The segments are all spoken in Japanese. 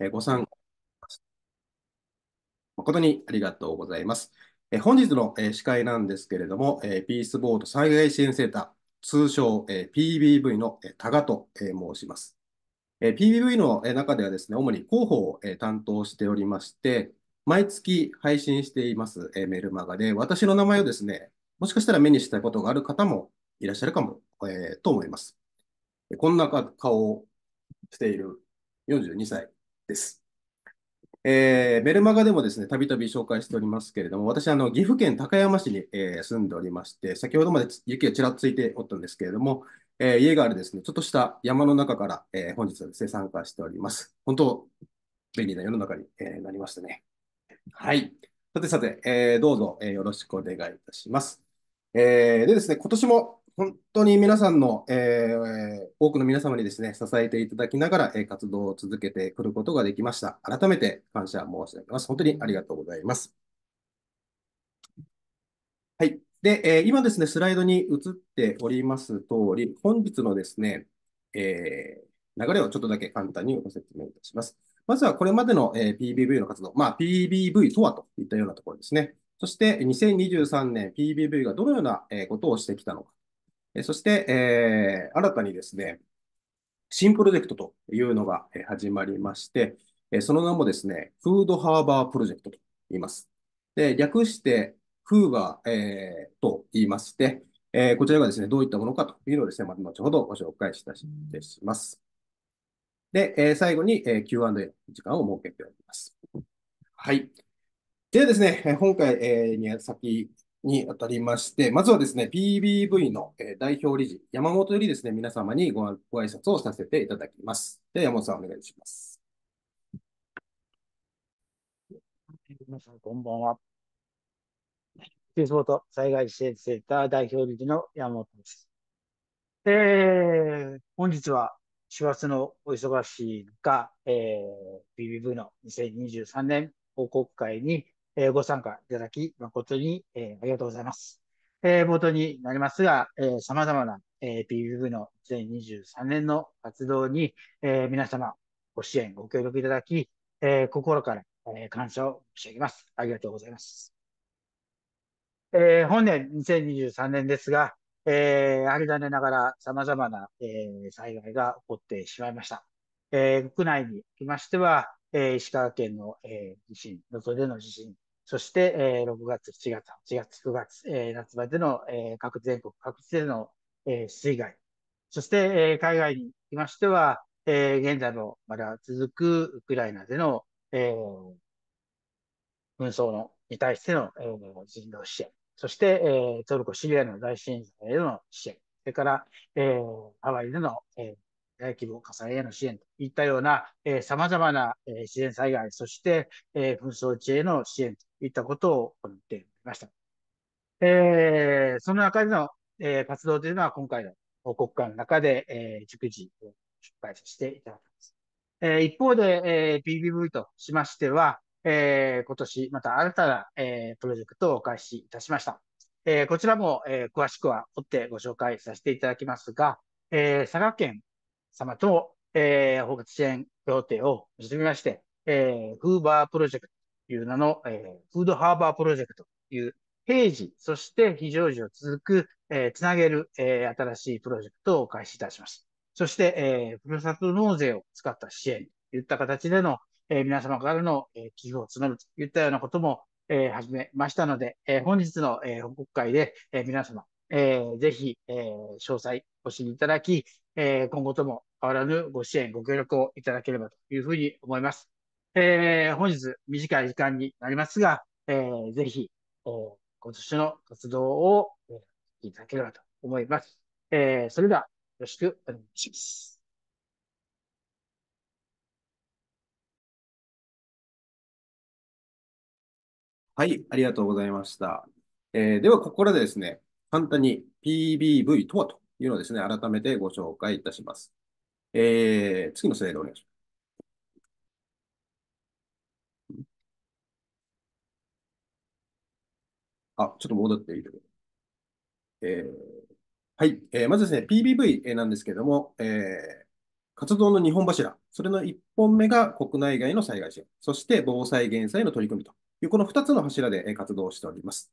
えご参加誠にありがとうございます。え本日の、え司会なんですけれども、えピースボート災害支援センター、通称、え PBV の、え多賀と、え申します。え PBV の、え中ではですね、主に広報を、え担当しておりまして、毎月配信しています、えメルマガで、私の名前をですね、もしかしたら目にしたことがある方もいらっしゃるかも、えー、と思います。こんな顔をしている42歳、です。えー、メルマガでもですね、たびたび紹介しておりますけれども、私、あの、岐阜県高山市に、えー、住んでおりまして、先ほどまで雪がちらついておったんですけれども、えー、家があるですね、ちょっとした山の中から、えー、本日はですね、参加しております。本当、便利な世の中に、えー、なりましたね。はい。さてさて、えー、どうぞ、えー、よろしくお願いいたします。えー、でですね、今年も、本当に皆さんの、えー、多くの皆様にですね、支えていただきながら、えー、活動を続けてくることができました。改めて感謝申し上げます。本当にありがとうございます。はい。で、えー、今ですね、スライドに移っております通り、本日のですね、えー、流れをちょっとだけ簡単にご説明いたします。まずはこれまでの、えー、PBV の活動、まあ、PBV とはといったようなところですね。そして2023年 PBV がどのようなことをしてきたのか。そして、えー、新たにですね、新プロジェクトというのが始まりまして、その名もですね、フードハーバープロジェクトと言います。で、略して、フーバー、えー、と言いまして、えー、こちらがですね、どういったものかというのをですね、また後ほどご紹介いたします。で、えー、最後に、え Q&A の時間を設けております。はい。ではですね、今回、えー、に先にあたりまして、まずはですね、PBV の、代表理事、山本よりですね、皆様にごご挨拶をさせていただきます。で山本さん、お願いします。皆さん、こんばんは。ート災害支援センター代表理事の山本です。えー、本日は師走のお忙しいが、えー、p b v の2023年報告会にえご参加いただき、誠に、えありがとうございます。え冒頭になりますが、え様々な、え PVV の2023年の活動に、え皆様ご支援、ご協力いただき、え心から、え感謝を申し上げます。ありがとうございます。えー、本年2023年ですが、えー、ありだねながら様々な、えー、災害が起こってしまいました。えー、国内におきましては、えー、石川県の、えー、地震、能登での地震、そして、えー、6月、7月、8月、9月、えー、夏場での、えー、各全国各地での、えー、水害、そして、えー、海外にいましては、えー、現在のまだ続くウクライナでの、えー、紛争のに対しての、えー、人道支援、そして、えー、トルコ・シリアの大震災への支援、それから、えー、ハワイでの、えー、大規模火災への支援といったような、えー、様々な、えー、自然災害、そして、えー、紛争地への支援といったことを行っていました。えー、その中での、えー、活動というのは今回の報告会の中で、えー、逐次を出版ていただきます。えー、一方で、えー、PBV としましては、えー、今年また新たな、えー、プロジェクトを開始いたしました。えー、こちらも、えー、詳しくは追ってご紹介させていただきますが、えー、佐賀県様と、えー、包括支援協定を結びまして、えー、フーバープロジェクトいう名の、えー、フードハーバープロジェクトという平時、そして非常時を続く、えー、つなげる、えー、新しいプロジェクトを開始いたしました。そして、えー、ふるさと納税を使った支援といった形での、えー、皆様からの、えー、寄付を募るといったようなことも、えー、始めましたので、えー、本日の、えー、報告会で、えー、皆様、えー、ぜひ、えー、詳細お知りいただき、えー、今後とも変わらぬご支援、ご協力をいただければというふうに思います。えー、本日短い時間になりますが、えー、ぜひ、お今年の活動を、えー、いただければと思います。えー、それでは、よろしくお願いします。はい、ありがとうございました。えー、では、ここからでですね、簡単に PBV とはというのをですね、改めてご紹介いたします。えー、次のスライドお願いします。あ、ちょっと戻っている。えー、はい。えー、まずですね、PBV なんですけれども、えー、活動の2本柱。それの1本目が国内外の災害支援。そして防災減災の取り組みという、この2つの柱で活動しております。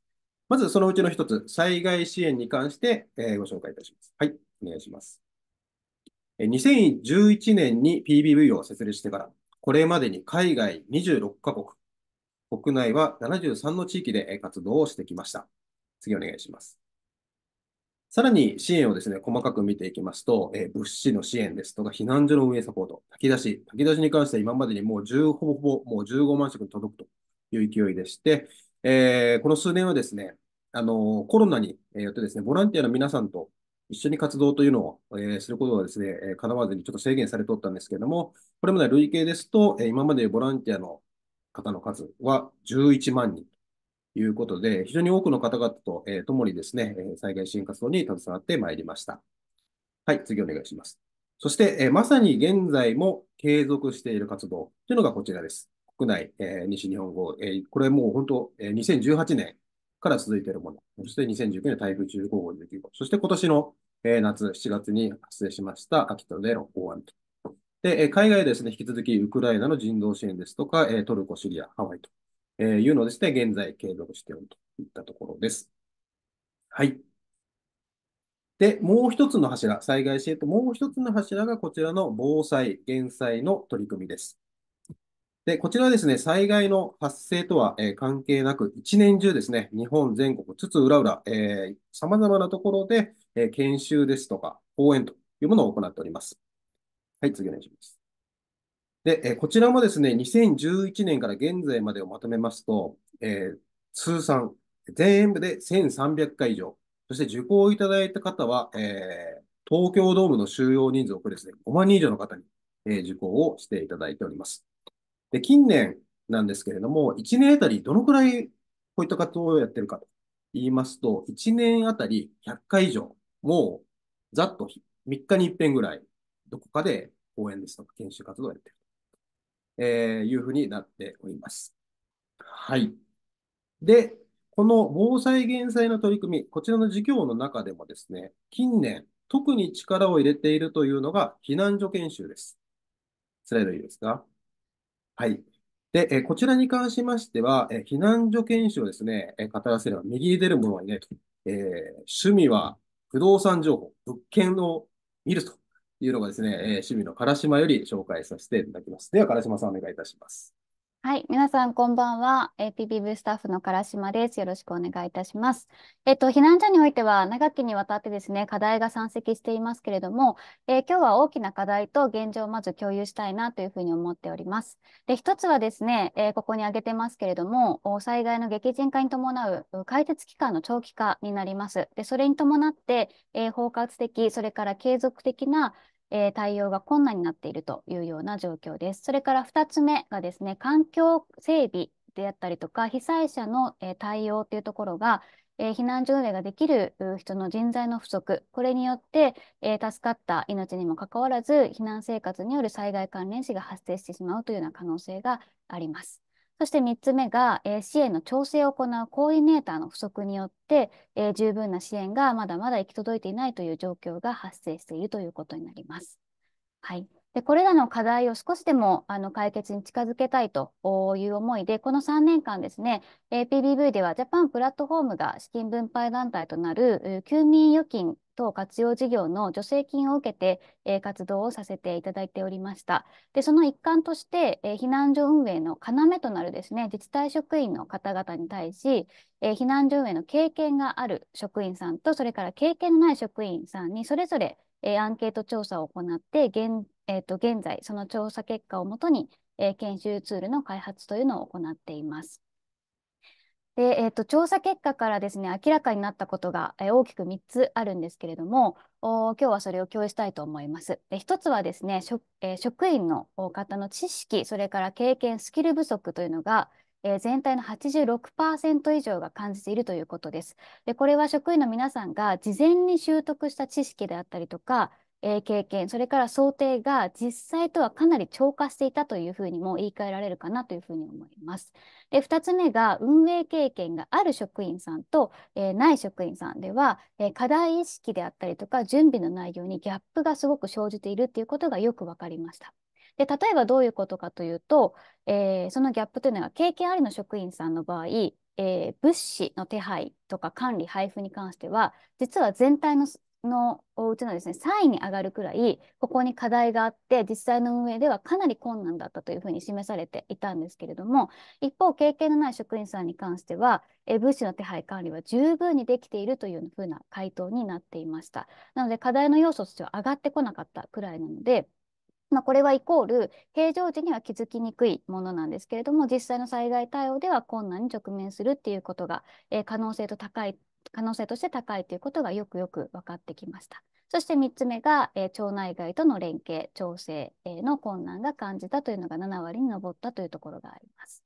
まずそのうちの1つ、災害支援に関して、えご紹介いたします。はい。お願いします。2011年に PBV を設立してから、これまでに海外26カ国、国内は73の地域で活動をしてきました。次お願いします。さらに支援をですね、細かく見ていきますと、えー、物資の支援ですとか、避難所の運営サポート、炊き出し、炊き出しに関しては今までにもう10ほぼほぼ、もう15万食に届くという勢いでして、えー、この数年はですね、あのコロナによってですね、ボランティアの皆さんと一緒に活動というのを、えー、することがですね、えー、叶わずにちょっと制限されておったんですけれども、これまで累計ですと、え今までボランティアの方の数は11万人ということで、非常に多くの方々と、えー、共にですね、災害支援活動に携わってまいりました。はい、次お願いします。そして、えまさに現在も継続している活動というのがこちらです。国内、えー、西日本語、えー、これもう本当、2018年から続いているもの、そして2019年台風15号、19号、そして今年の、えー、夏、7月に発生しました秋田での大雨とで、海外ですね、引き続きウクライナの人道支援ですとか、トルコ、シリア、ハワイというのをですね、現在継続しておるといったところです。はい。で、もう一つの柱、災害支援ともう一つの柱がこちらの防災、減災の取り組みです。で、こちらはですね、災害の発生とは、え関係なく、一年中ですね、日本全国、つつうらうら、えー、様々なところで、え研修ですとか、講演というものを行っております。はい、次お願いします。で、えこちらもですね、2011年から現在までをまとめますと、えー、通算、全部で1300回以上、そして受講いただいた方は、えー、東京ドームの収容人数を超えですね、5万人以上の方に、えー、受講をしていただいております。で、近年なんですけれども、1年あたりどのくらいこういった活動をやってるかと言いますと、1年あたり100回以上、もうざっと3日に1遍ぐらいどこかで講演ですとか研修活動をやっていると、えー、いうふうになっております。はい。で、この防災減災の取り組み、こちらの事業の中でもですね、近年、特に力を入れているというのが避難所研修です。スライドいいですかはい。で、えこちらに関しましては、え避難所研修をですね、え語らせれば右に出るものはいえー、趣味は不動産情報、物件を見るというのがですね、えー、趣味の唐島より紹介させていただきます。では、唐島さんお願いいたします。はい。皆さん、こんばんは。APB v スタッフの唐島です。よろしくお願いいたします。えっと、避難所においては、長きにわたってですね、課題が山積していますけれども、えー、今日は大きな課題と現状をまず共有したいなというふうに思っております。で、一つはですね、えー、ここに挙げてますけれども、災害の激甚化に伴う解説期間の長期化になります。で、それに伴って、えー、包括的、それから継続的なえー、対応が困難になっているというような状況です。それから2つ目がですね、環境整備であったりとか、被災者の、えー、対応というところが、えー、避難所運営ができる人の人材の不足、これによって、えー、助かった命にもかかわらず、避難生活による災害関連死が発生してしまうというような可能性があります。そして3つ目が、えー、支援の調整を行うコーディネーターの不足によって、えー、十分な支援がまだまだ行き届いていないという状況が発生しているということになります。はい。で、これらの課題を少しでもあの解決に近づけたいという思いで、この3年間ですね、PBV ではジャパンプラットフォームが資金分配団体となる休眠預金等活用事業の助成金を受けて、え活動をさせていただいておりました。で、その一環として、え避難所運営の要となるですね、自治体職員の方々に対し、え避難所運営の経験がある職員さんと、それから経験のない職員さんに、それぞれえアンケート調査を行って、現えー、と現在、その調査結果をもとに、えー、研修ツールの開発というのを行っています。でえーと、調査結果からですね明らかになったことが、えー、大きく3つあるんですけれどもお今日はそれを共有したいと思います。で1つはですね職,、えー、職員の方の知識それから経験スキル不足というのが、えー、全体の86%以上が感じているということですで。これは職員の皆さんが事前に習得した知識であったりとかえー、経験、それから想定が実際とはかなり超過していたというふうにも言い換えられるかなというふうに思います。で、2つ目が運営経験がある職員さんと、えー、ない職員さんでは、えー、課題意識であったりとか準備の内容にギャップがすごく生じているということがよく分かりました。で例えばどういうことかというと、えそのギャップというのが経験ありの職員さんの場合、え物資の手配とか管理配布に関しては実は全体ののうちのですね3位に上がるくらいここに課題があって実際の運営ではかなり困難だったというふうに示されていたんですけれども一方経験のない職員さんに関しては物資の手配管理は十分にできているというふうな回答になっていましたなので課題の要素としては上がってこなかったくらいなのでまあ、これはイコール平常時には気づきにくいものなんですけれども実際の災害対応では困難に直面するっていうことが、えー、可能性と高い可能性として高いということがよくよく分かってきました。そして3つ目が、えー、腸内外との連携、調整、えー、の困難が感じたというのが7割に上ったというところがあります。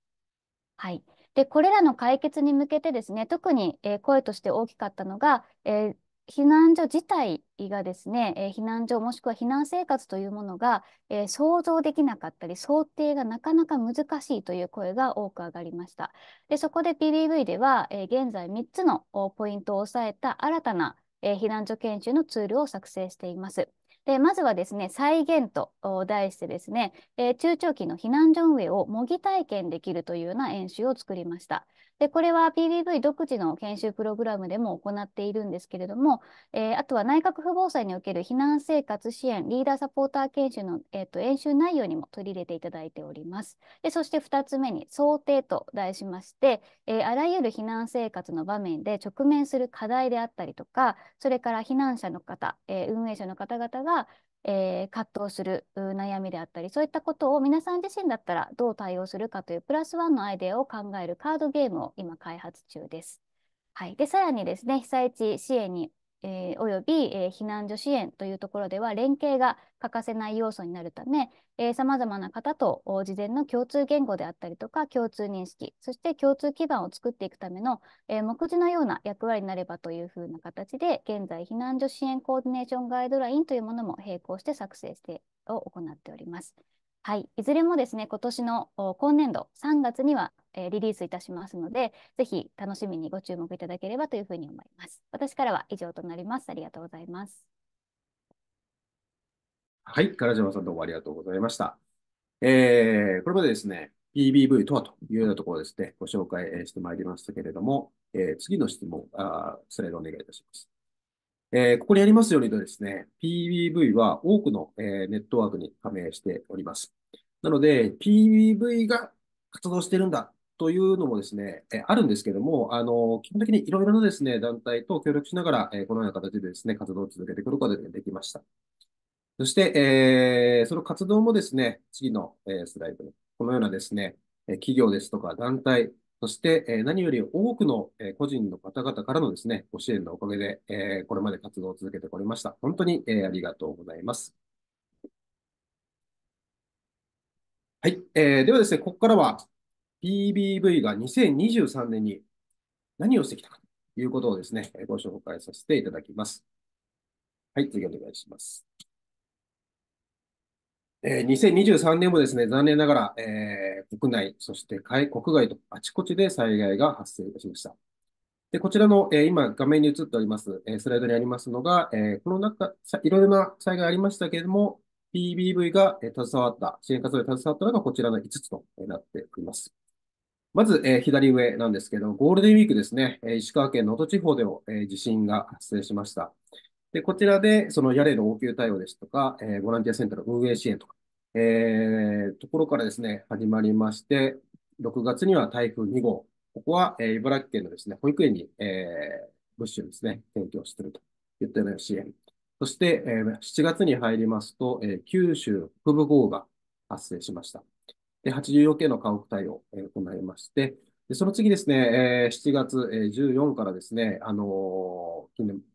はい。で、これらの解決に向けてですね、特に、えー、声として大きかったのが、え避難所自体がですね、えー、避難所もしくは避難生活というものが、えー、想像できなかったり、想定がなかなか難しいという声が多く上がりました。でそこで PBV では、えー、現在3つのポイントを押さえた新たな、え避難所研修のツールを作成しています。でまずはですね、再現と題してですね、え中長期の避難所運営を模擬体験できるというような演習を作りました。で、これは PBV 独自の研修プログラムでも行っているんですけれども、えー、あとは内閣府防災における避難生活支援、リーダーサポーター研修の、えーと、演習内容にも取り入れていただいております。で、そして2つ目に想定と題しまして、えー、あらゆる避難生活の場面で直面する課題であったりとか、それから避難者の方、えー、運営者の方々がえー、葛藤する悩みであったり、そういったことを皆さん自身だったらどう対応するかというプラスワンのアイデアを考えるカードゲームを今開発中です。はい。で、さらにですね、被災地支援にえー、および、えー、避難所支援というところでは連携が欠かせない要素になるため、さまざまな方と事前の共通言語であったりとか共通認識、そして共通基盤を作っていくための、えー、目次のような役割になればというふうな形で、現在避難所支援コーディネーションガイドラインというものも並行して作成してを行っております。はい、いずれもですね、今年の今年度3月には、えー、リリースいたしますので、ぜひ楽しみにご注目いただければというふうに思います。私からは以上となります。ありがとうございます。はい、唐島さんどうもありがとうございました。えー、これまでですね、PBV とはというようなところですね、ご紹介してまいりましたけれども、えー、次の質問あ、スライドお願いいたします。えー、ここにありますようにとですね、PBV は多くの、えー、ネットワークに加盟しております。なので、PBV が活動してるんだというのもですね、えあるんですけども、あの、基本的にいろいろなですね、団体と協力しながら、えこのような形でですね、活動を続けてくることができました。そして、えー、その活動もですね、次の、えスライドに、このようなですね、企業ですとか団体、そして、え何より多くの、え個人の方々からのですね、ご支援のおかげで、えこれまで活動を続けてこれました。本当に、えありがとうございます。はい。えー、ではですね、ここからは PBV が2023年に何をしてきたかということをですね、ご紹介させていただきます。はい、次お願いします。え2023年もですね、残念ながら、えー、国内、そして国外とあちこちで災害が発生しました。で、こちらの、えー、今画面に映っております、えスライドにありますのが、えこの中、いろいろな災害ありましたけれども、PBV が、え携わった、支援活動で携わったのがこちらの5つとなっております。まず、え左上なんですけど、ゴールデンウィークですね、え石川県能登地方でも、え地震が発生しました。で、こちらで、その屋根の応急対応ですとか、えー、ボランティアセンターの運営支援とか、えー、ところからですね、始まりまして、6月には台風2号、ここは、えー、茨城県のですね、保育園に、えー、物資をですね、提供していると言ったような支援。そして、えー、7月に入りますと、えー、九州北部豪雨が発生しました。で、84件の家屋対応を、えー、行いまして、で、その次ですね、えー、7月14からですね、あのー、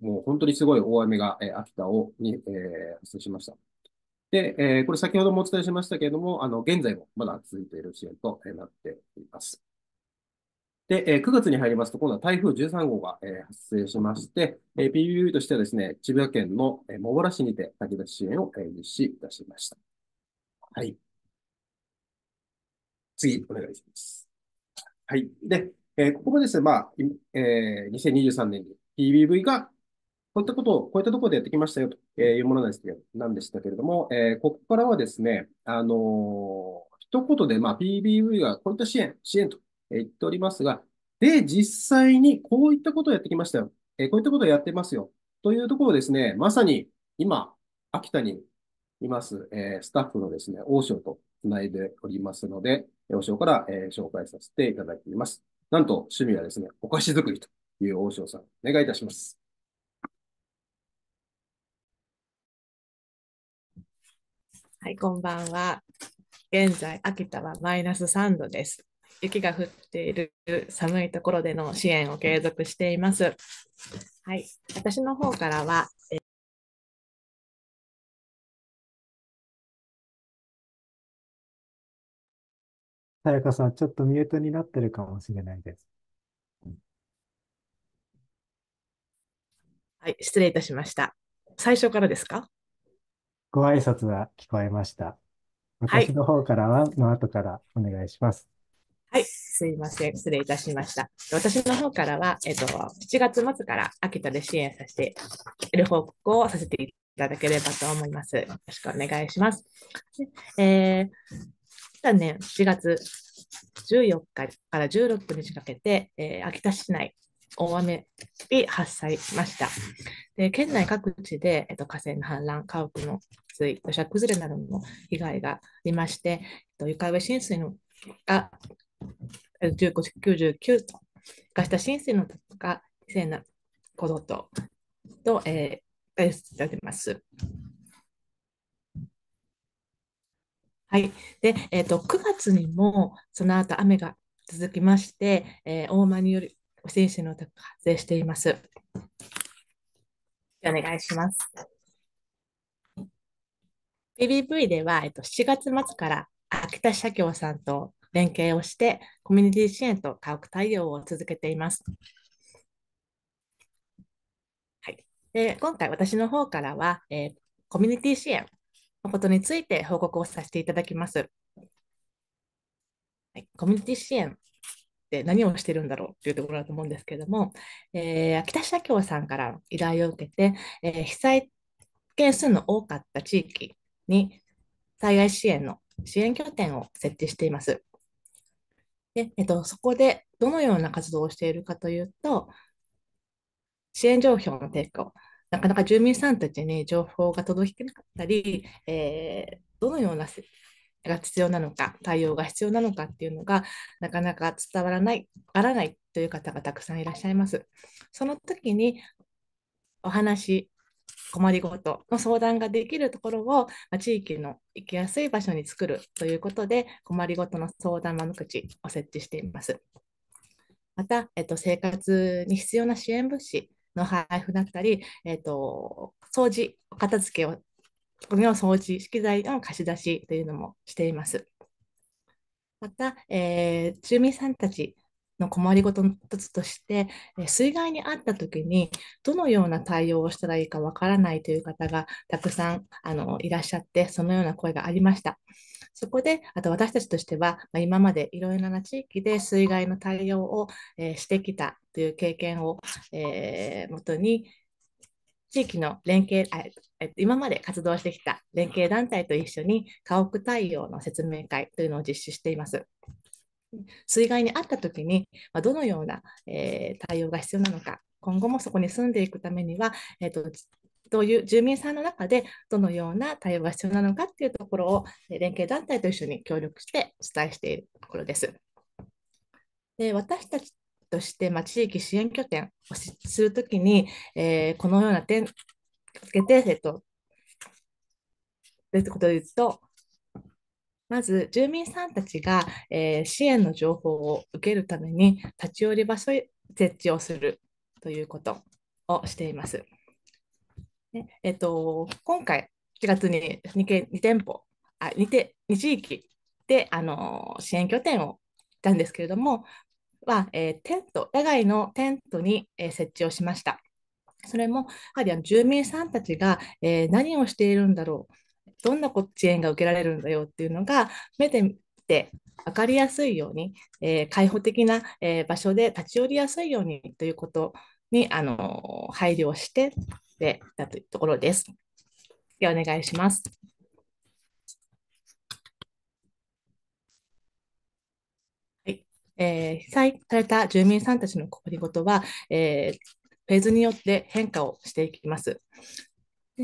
もう本当にすごい大雨が、えー、秋田をに、えー、発生しました。で、えー、これ先ほどもお伝えしましたけれども、あの、現在もまだ続いている支援となっています。で、えー、9月に入りますと、今度は台風13号が、えー、発生しまして、えー、PBU としてはですね、千葉県の茂原市にて炊き出し支援を、えー、実施いたしました。はい。次、お願いします。はい。で、えー、ここもですね、まあ、えー、2023年に PBV が、こういったことを、こういったところでやってきましたよというものなんですけど、なんでしたけれども、えー、ここからはですね、あのー、一言で、まあ、PBV がこういった支援、支援と言っておりますが、で、実際にこういったことをやってきましたよ。えー、こういったことをやってますよ。というところをですね、まさに今、秋田にいます、えー、スタッフのですね、王将とつないでおりますので、王将から、えー、紹介させていただきます。なんと趣味はですね、お菓子作りという王将さん、お願いいたします。はい、こんばんは。現在、秋田はマイナス3度です。雪が降っている寒いところでの支援を継続しています。はい、私の方からは、さやかさん、ちょっとミュートになってるかもしれないです。はい、失礼いたしました。最初からですかご挨拶は聞こえました。私の方からは、の後からお願いします。はい、すいません。失礼いたしました。私の方からは、えっと、7月末から秋田で支援させている報告をさせていただければと思います。よろしくお願いします。えー秋年7月14日から16日かけて、えー、秋田市内大雨に発災しました。で県内各地で、えっと、河川の氾濫、家屋の水、土砂崩れなどの被害がありまして、えっと、床上浸水のが1 5 9 9と、床下浸水のが2 0 0こ度と、とえー、出てます。はい。で、えっ、ー、と、9月にも、その後雨が続きまして、えー、大間による汚染水の発生しています。お願いします。BBV では、えっと、7月末から秋田社協さんと連携をして、コミュニティ支援と家屋対応を続けています。はい、で今回、私の方からは、えー、コミュニティ支援のことについて報告をさせていただきます。はい、コミュニティ支援って何をしてるんだろうっていうところだと思うんですけれども、えー、秋田社協さんから依頼を受けて、えー、被災件数の多かった地域に災害支援の支援拠点を設置しています。でえっと、そこでどのような活動をしているかというと、支援状況の提供、なかなか住民さんたちに情報が届けなかったり、えー、どのようなが必要なのか、対応が必要なのかっていうのが、なかなか伝わらない、あらないという方がたくさんいらっしゃいます。その時にお話、困りごとの相談ができるところを、ま地域の行きやすい場所に作るということで、困りごとの相談窓口を設置しています。また、えっと、生活に必要な支援物資の配布だったり、えーと、掃除、片付けを、ゴミの掃除、資機材の貸し出しというのもしています。また、えー、住民さんたちの困りごとの一つとして、水害に遭った時にどのような対応をしたらいいかわからないという方がたくさんあのいらっしゃって、そのような声がありました。そこで、あと私たちとしては、まあ、今までいろいろな地域で水害の対応を、えー、してきたという経験を、えー、もとに、地域の連携今まで活動してきた連携団体と一緒に家屋対応の説明会というのを実施しています。水害に遭った時に、まあ、どのような、えー、対応が必要なのか今後もそこに住んでいくためには、えーとどういう住民さんの中でどのような対応が必要なのかっていうところを連携団体と一緒に協力してお伝えしているところです。で私たちとして、まあ、地域支援拠点をするときに、えー、このような点て、えっとということで言うと、まず住民さんたちが、えー、支援の情報を受けるために立ち寄り場所設置をするということをしています。えっと、今回7月に 2, 2店舗あ 2, 2地域であの支援拠点をしたんですけれどもは、えー、テント野外のテントに、えー、設置をしました。それもやはりあの住民さんたちが、えー、何をしているんだろうどんな支援が受けられるんだよっていうのが目で見て分かりやすいように、えー、開放的な、えー、場所で立ち寄りやすいようにということにあの配慮をしてでだというところです。でお願いします。はい、えー、被災された住民さんたちの困りごとは、えー、フェーズによって変化をしていきます。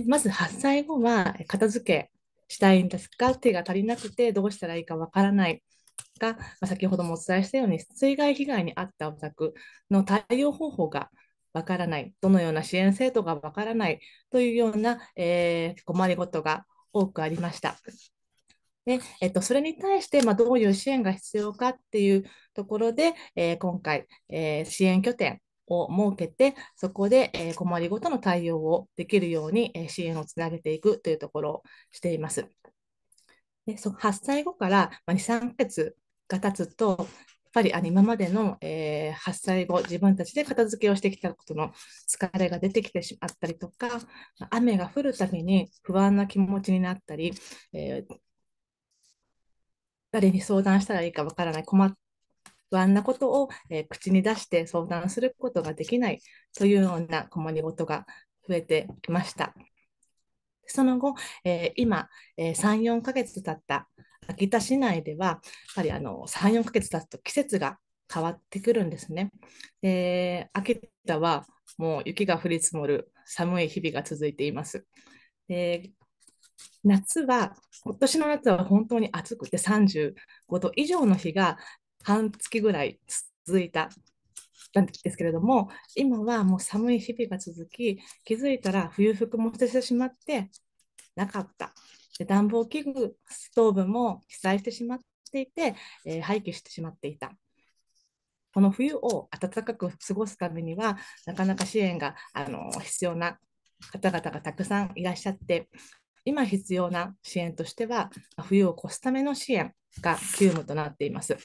まず発災後は片付けしたいんですか手が足りなくてどうしたらいいかわからないが、まあ、先ほどもお伝えしたように水害被害に遭ったお宅の対応方法がわからない、どのような支援制度がわからないというような、えー、困りごとが多くありました。でえっと、それに対して、まあ、どういう支援が必要かっていうところで、えー、今回、えー、支援拠点を設けて、そこで、え困りごとの対応をできるように、え支援をつなげていくというところをしています。でそ8歳後から2、3ヶ月が経つと、ぱりあの今までの、えー、発災後、自分たちで片付けをしてきたことの疲れが出てきてしまったりとか、雨が降るたびに不安な気持ちになったり、えー、誰に相談したらいいかわからない、困っ不安なことを、えー、口に出して相談することができないというような困りごとが増えてきました。その後、えー、今、えー、3、4ヶ月経った秋田市内では、やっぱりあの3、4ヶ月経つと季節が変わってくるんですね。で、秋田はもう雪が降り積もる寒い日々が続いています。で夏は、今年の夏は本当に暑くて35度以上の日が半月ぐらい続いたなんですけれども、今はもう寒い日々が続き、気づいたら冬服も捨ててしまってなかったで暖房器具、ストーブも被災してしまっていて、えー、廃棄してしまっていた。この冬を暖かく過ごすためには、なかなか支援があの必要な方々がたくさんいらっしゃって、今必要な支援としては、冬を越すための支援が急務となっています。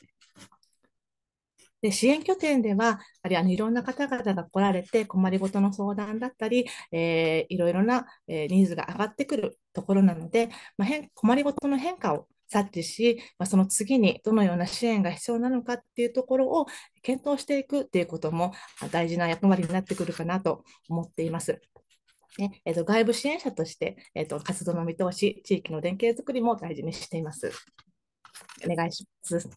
で支援拠点では、あるいはいろんな方々が来られて、困りごとの相談だったり、えー、いろいろな、えー、ニーズが上がってくるところなので、まあ、変困りごとの変化を察知し、まあ、その次にどのような支援が必要なのかっていうところを検討していくっていうことも大事な役割になってくるかなと思っています。ねえー、と外部支援者として、えー、と活動の見通し、地域の連携づくりも大事にしています。お願いします。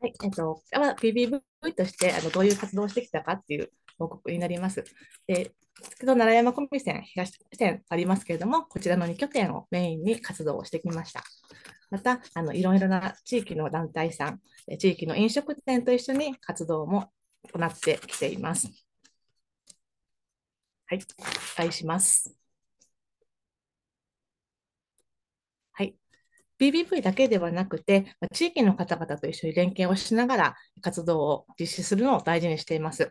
はい、えっと、PBV としてあのどういう活動をしてきたかっていう報告になります。で、先ほ奈良山コンビ線、東線ありますけれども、こちらの2拠点をメインに活動をしてきました。また、あのいろいろな地域の団体さん、地域の飲食店と一緒に活動も行ってきています。はい、お願します。BBV だけではなくて、地域の方々と一緒に連携をしながら活動を実施するのを大事にしています。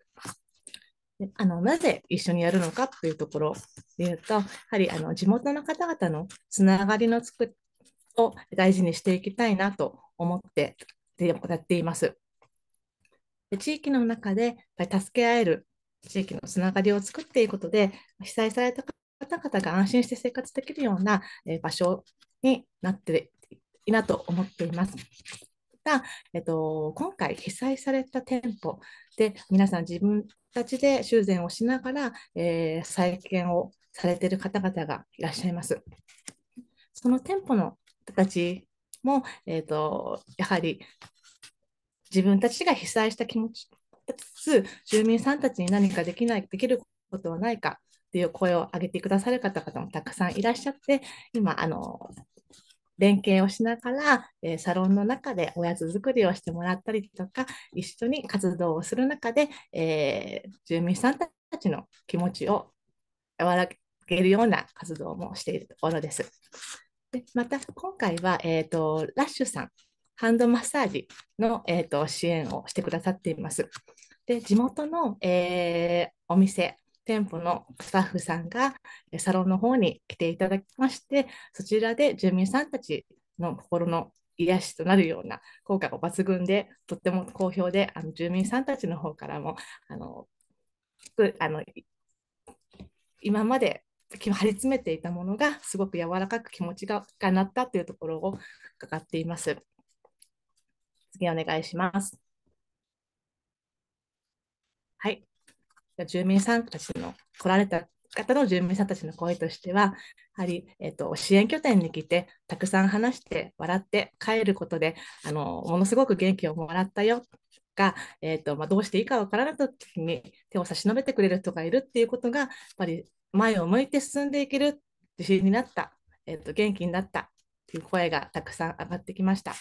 あのなぜ一緒にやるのかというところでいうと、やはりあの地元の方々のつながりのつくを大事にしていきたいなと思ってやっています。で地域の中でやっぱり助け合える地域のつながりを作っていくことで、被災された方々が安心して生活できるような場所になっていなと思っています。が、えっと、今回被災された店舗で皆さん自分たちで修繕をしながら、えー、再建をされている方々がいらっしゃいます。その店舗の人たちも、えっと、とやはり自分たちが被災した気持ちつつ住民さんたちに何かできないできることはないかという声を上げてくださる方々もたくさんいらっしゃって今あの連携をしながら、えサロンの中でおやつ作りをしてもらったりとか、一緒に活動をする中で、え住民さんたちの気持ちを和らげるような活動もしているところです。でまた今回は、えーと、ラッシュさん、ハンドマッサージの、えーと、と支援をしてくださっています。で地元の、えー、お店店舗のスタッフさんがサロンの方に来ていただきまして、そちらで住民さんたちの心の癒しとなるような効果が抜群で、とっても好評で、あの住民さんたちの方からも、あのあの今まで張り詰めていたものがすごく柔らかく気持ちががなったというところを伺っています。次お願いします。はい、住民さんたちの来られた方の住民さんたちの声としては、やはり、えっと、支援拠点に来て、たくさん話して、笑って帰ることで、あのものすごく元気をもらったよが、えっとまあ、どうしていいかわからないときに手を差し伸べてくれる人がいるっていうことが、やっぱり前を向いて進んでいける自信になった、えっと元気になったという声がたくさん上がってきました。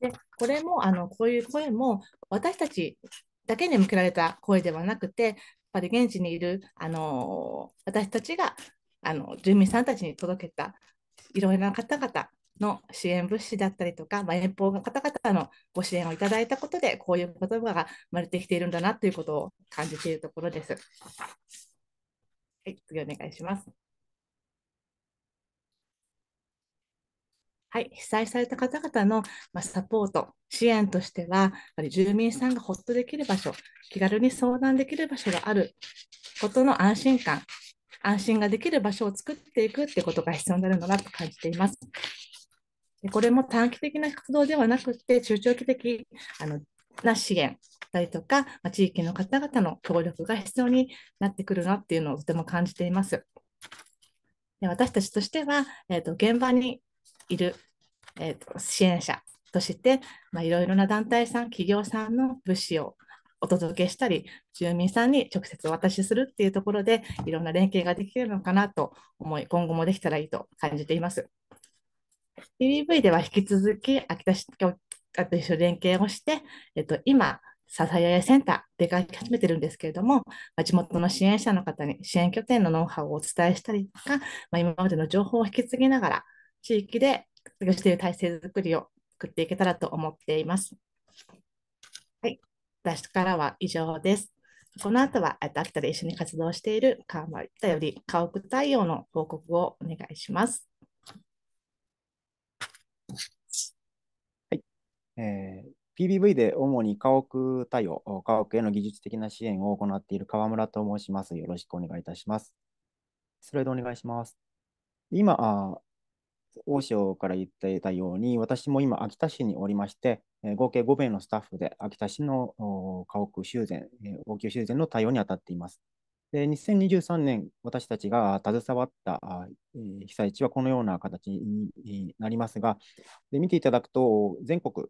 でこれもあのこういう声も私たちだけに向けられた声ではなくて、やっぱり現地にいる、あのー、私たちが、あの住民さんたちに届けたいろいろな方々の支援物資だったりとか、まあ、遠方の方々のご支援をいただいたことで、こういう言葉が生まれてきているんだなということを感じているところです。はい、次お願いします。はい、被災された方々の、まサポート、支援としては、やっぱり住民さんがほっとできる場所、気軽に相談できる場所があることの安心感、安心ができる場所を作っていくってことが必要になるのだと感じています。これも短期的な活動ではなくて、中長期的あのな支援だりとか、ま地域の方々の協力が必要になってくるなっていうのをとても感じています。で私たちとしては、えーと現場にいる、えーと、支援者として、まあ、いろいろな団体さん、企業さんの物資をお届けしたり、住民さんに直接お渡しするっていうところで、いろんな連携ができるのかなと思い、今後もできたらいいと感じています。DBV では引き続き、秋田市教と一緒に連携をして、えっと、今、笹谷センターで書き始めてるんですけれども、ま地元の支援者の方に支援拠点のノウハウをお伝えしたりとか、ま今までの情報を引き継ぎながら、地域で活用している体制づくりを作っていけたらと思っています。はい、私からは以上です。この後は秋田で一緒に活動している川森田より家屋対応の報告をお願いします。はいえー、PBV で主に家屋対応、家屋への技術的な支援を行っている川村と申します。よろしくお願いいたします。スライドお願いします。今、あ大塩から言っていたように、私も今、秋田市におりまして、え合計5名のスタッフで秋田市の家屋修繕、え応急修繕の対応に当たっています。で2023年、私たちが携わった被災地はこのような形になりますが、で見ていただくと、全国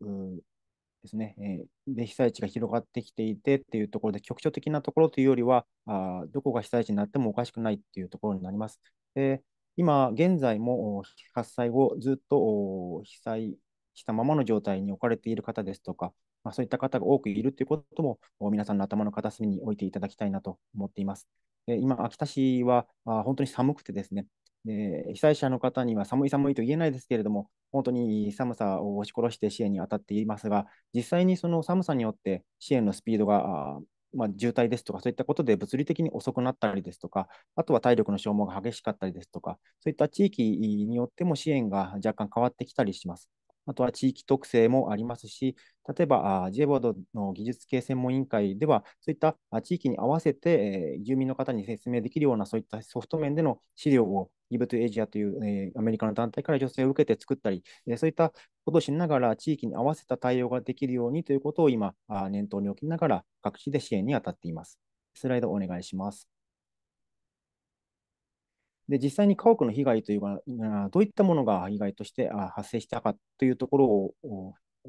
ですね、で被災地が広がってきていてっていうところで、局所的なところというよりは、あどこが被災地になってもおかしくないっていうところになります。で今現在も発災後、ずっと被災したままの状態に置かれている方ですとか、まあ、そういった方が多くいるということも、皆さんの頭の片隅に置いていただきたいなと思っています。で今、秋田市は本当に寒くてですね、で被災者の方には寒い寒いと言えないですけれども、本当に寒さを押し殺して支援に当たっていますが、実際にその寒さによって支援のスピードがまあ、渋滞ですとか、そういったことで物理的に遅くなったりですとか、あとは体力の消耗が激しかったりですとか、そういった地域によっても支援が若干変わってきたりします。あとは地域特性もありますし、例えば j ボードの技術系専門委員会では、そういった地域に合わせて、えー、住民の方に説明できるような、そういったソフト面での資料を Give to Asia という、えー、アメリカの団体から助成を受けて作ったり、えー、そういったことをしながら地域に合わせた対応ができるようにということを今、あ念頭に置きながら各地で支援に当たっています。スライドお願いします。で実際に家屋の被害というのは、どういったものが被害として発生したかというところを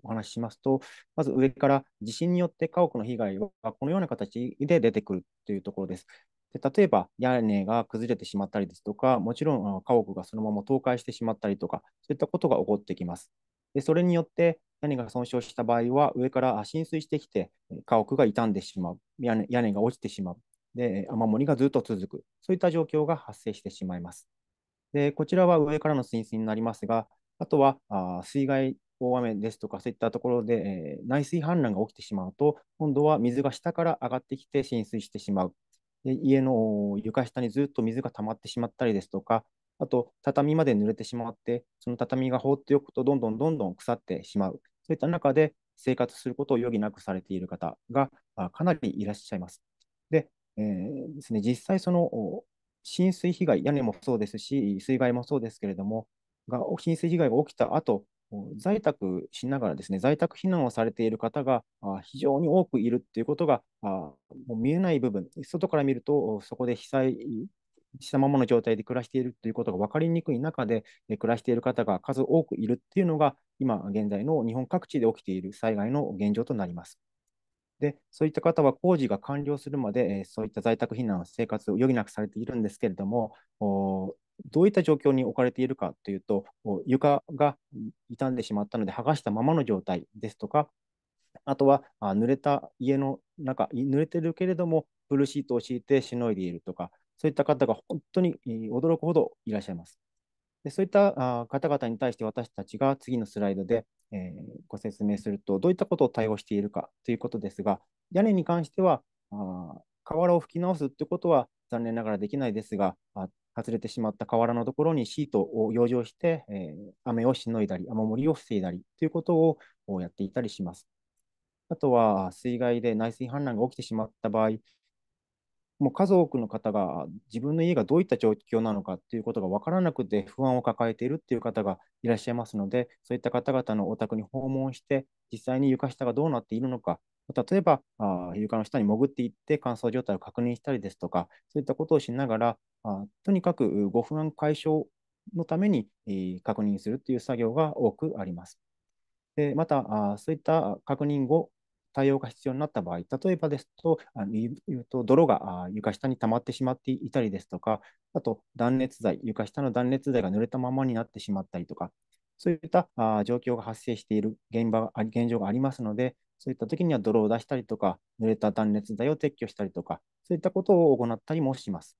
お話ししますと、まず上から地震によって家屋の被害はこのような形で出てくるというところです。で例えば屋根が崩れてしまったりですとか、もちろん家屋がそのまま倒壊してしまったりとか、そういったことが起こってきます。でそれによって屋根が損傷した場合は、上から浸水してきて、家屋が傷んでしまう、屋根屋根が落ちてしまう、で雨漏りがずっと続く、そういった状況が発生してしまいます。でこちらは上からの浸水になりますが、あとはあ水害、大雨ですとか、そういったところで、えー、内水氾濫が起きてしまうと、今度は水が下から上がってきて浸水してしまう。で家の床下にずっと水が溜まってしまったりですとか、あと畳まで濡れてしまって、その畳が放っておくと、どんどんどんどん腐ってしまう。そういった中で生活することを余儀なくされている方がかなりいらっしゃいます。えー、ですね、実際その浸水被害、屋根もそうですし、水害もそうですけれども、が浸水被害が起きた後在宅しながらですね、在宅避難をされている方が非常に多くいるということがもう見えない部分、外から見ると、そこで被災したままの状態で暮らしているということが分かりにくい中で、暮らしている方が数多くいるっていうのが、今現在の日本各地で起きている災害の現状となります。で、そういった方は工事が完了するまで、えそういった在宅避難生活を余儀なくされているんですけれども、どういった状況に置かれているかというと、床が傷んでしまったので、剥がしたままの状態ですとか、あとはあ濡れた家の中、濡れてるけれども、ブルーシートを敷いてしのいでいるとか、そういった方が本当に驚くほどいらっしゃいます。でそういった方々に対して私たちが次のスライドで、えご説明すると、どういったことを対応しているかということですが、屋根に関しては、あ瓦を吹き直すということは残念ながらできないですが、あ外れてしまった瓦のところにシートを養生して、え雨をしのいだり、雨漏りを防いだりということをやっていたりします。あとは水害で内水氾濫が起きてしまった場合、もう数多くの方が自分の家がどういった状況なのかっていうことが分からなくて不安を抱えているっていう方がいらっしゃいますので、そういった方々のお宅に訪問して、実際に床下がどうなっているのか、例えばあ床の下に潜っていって乾燥状態を確認したりですとか、そういったことをしながら、あとにかくご不安解消のために、えー、確認するという作業が多くあります。でまたあ、そういった確認後、対応が必要になった場合、例えばですと、あの言うと泥が床下に溜まってしまっていたりですとか、あと断熱材、床下の断熱材が濡れたままになってしまったりとか、そういったあ状況が発生している現場現状がありますので、そういった時には泥を出したりとか、濡れた断熱材を撤去したりとか、そういったことを行ったりもします。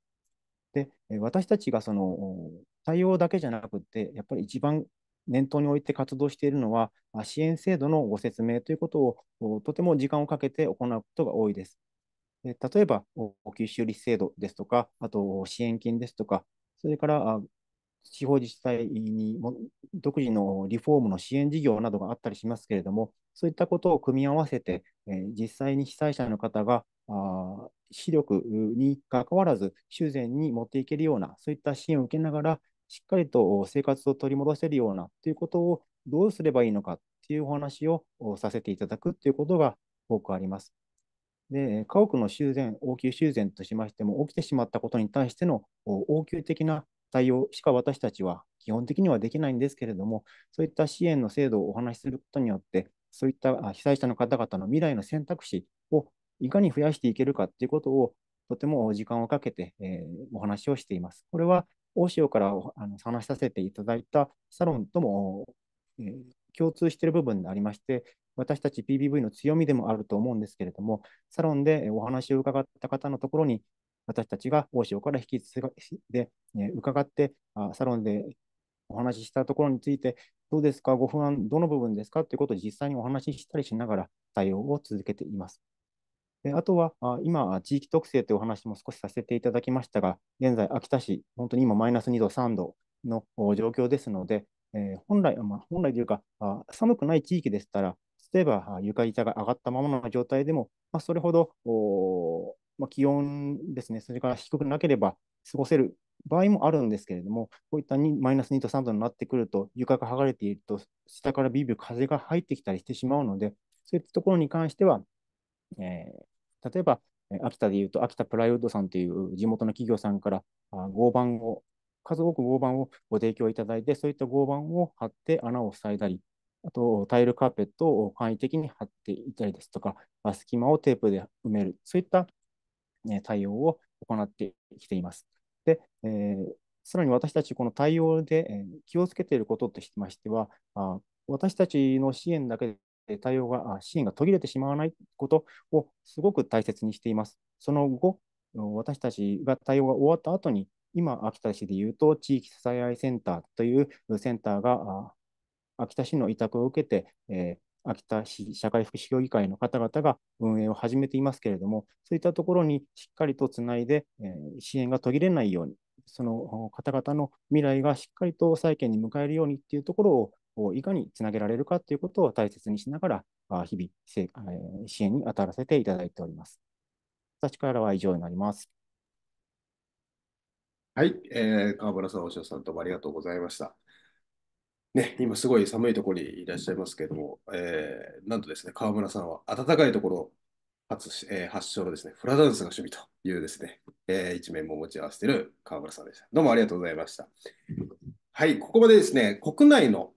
で私たちがその対応だけじゃなくて、やっぱり一番念頭に置いて活動しているのは、支援制度のご説明ということをとても時間をかけて行うことが多いです。例えば、吸収率制度ですとか、あと支援金ですとか、それから地方自治体に独自のリフォームの支援事業などがあったりしますけれども、そういったことを組み合わせて、実際に被災者の方が視力にかかわらず、修繕に持っていけるような、そういった支援を受けながら、しっかりと生活を取り戻せるようなということをどうすればいいのかっていうお話をさせていただくということが多くあります。で家屋の修繕、応急修繕としましても、起きてしまったことに対しての応急的な対応しか私たちは基本的にはできないんですけれども、そういった支援の制度をお話しすることによって、そういった被災者の方々の未来の選択肢をいかに増やしていけるかということを、とても時間をかけて、えー、お話をしています。これは大塩からあの話させていただいたサロンとも、えー、共通している部分でありまして、私たち PBV の強みでもあると思うんですけれども、サロンでお話を伺った方のところに、私たちが大塩から引き継いで、ね、伺ってあ、サロンでお話ししたところについて、どうですか、ご不安、どの部分ですかということを実際にお話ししたりしながら対応を続けています。あとは、今、地域特性というお話も少しさせていただきましたが、現在、秋田市、本当に今、マイナス2度、3度の状況ですので、えー、本来、まあ、本来というか寒くない地域でしたら、例えば床板が上がったままの状態でも、まあ、それほど、まあ、気温ですね、それから低くなければ過ごせる場合もあるんですけれども、こういったにマイナス2度、3度になってくると、床が剥がれていると、下からビビる風が入ってきたりしてしまうので、そういったところに関しては、えー、例えば、秋田でいうと、秋田プライウッドさんという地元の企業さんから合板を、数多く合板をご提供いただいて、そういった合板を貼って穴を塞いだり、あとタイルカーペットを簡易的に貼っていたりですとか、隙間をテープで埋める、そういった、対応を行ってきています。で、えー、さらに私たち、この対応で気をつけていることとしましては、私たちの支援だけ対応が、支援が途切れてしまわないことをすごく大切にしています。その後、私たちが対応が終わった後に、今、秋田市でいうと、地域支え合いセンターというセンターが、秋田市の委託を受けて、えー、秋田市社会福祉協議会の方々が運営を始めていますけれども、そういったところにしっかりとつないで、えー、支援が途切れないように、その方々の未来がしっかりと再建に迎えるようにっていうところををいかにつなげられるかということを大切にしながら、日々せ、え支援に当たらせていただいております。私からは以上になります。はい、えー、川村さん、おしさん、どうもありがとうございました。ね、今すごい寒いところにいらっしゃいますけども、えー、なんとですね、川村さんは暖かいところ発,、えー、発祥のですね、フラダンスが趣味というですね、えー、一面も持ち合わせている川村さんでした。どうもありがとうございました。はい、ここまでですね、国内の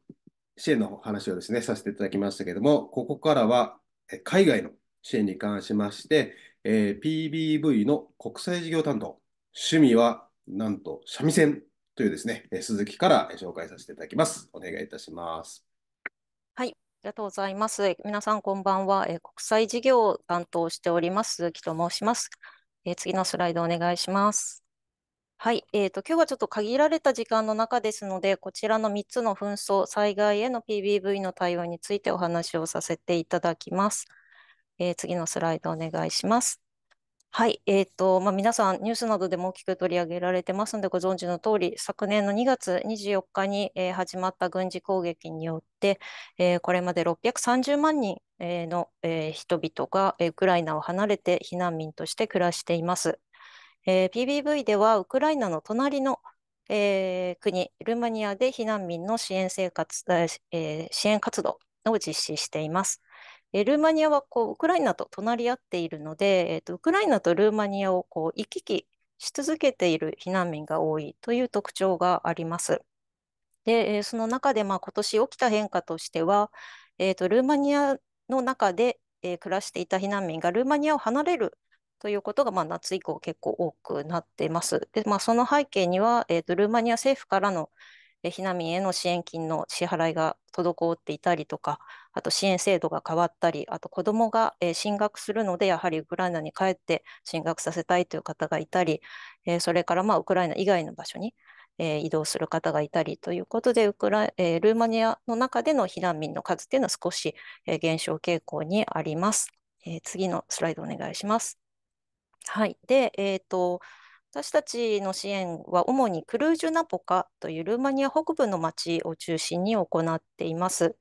支援の話をですね、させていただきましたけれども、ここからは海外の支援に関しまして、えー、PBV の国際事業担当、趣味はなんと三味線というですね、鈴木から紹介させていただきます。お願いいたします。はい、ありがとうございます。皆さん、こんばんは。え国際事業を担当しております、鈴木と申します。え次のスライドお願いします。はい、えーと、今日はちょっと限られた時間の中ですので、こちらの3つの紛争、災害への PBV の対応についてお話をさせていただきます。えー、次のスライドお願いします。はい、えーとまあ、皆さん、ニュースなどでも大きく取り上げられてますので、ご存知の通り、昨年の2月24日に、えー、始まった軍事攻撃によって、えー、これまで630万人えの、えー、人々が、えー、ウクライナを離れて避難民として暮らしています。えー、PBV ではウクライナの隣の、えー、国、ルーマニアで避難民の支援生活、えー、支援活動を実施しています。えー、ルーマニアはこうウクライナと隣り合っているので、えーと、ウクライナとルーマニアをこう行き来し続けている避難民が多いという特徴があります。で、えー、その中でまあ今年起きた変化としては、えーと、とルーマニアの中で、えー、暮らしていた避難民がルーマニアを離れるということが、まあ、夏以降結構多くなっています。で、まあ、その背景には、えーと、ルーマニア政府からの避難民への支援金の支払いが滞っていたりとか、あと支援制度が変わったり、あと子どもが進学するので、やはりウクライナに帰って進学させたいという方がいたり、それからまあウクライナ以外の場所に移動する方がいたりということで、ウクライルーマニアの中での避難民の数というのは少し減少傾向にあります。次のスライドお願いします。はい。で、えっ、ー、と、私たちの支援は主にクルージュナポカというルーマニア北部の町を中心に行っています。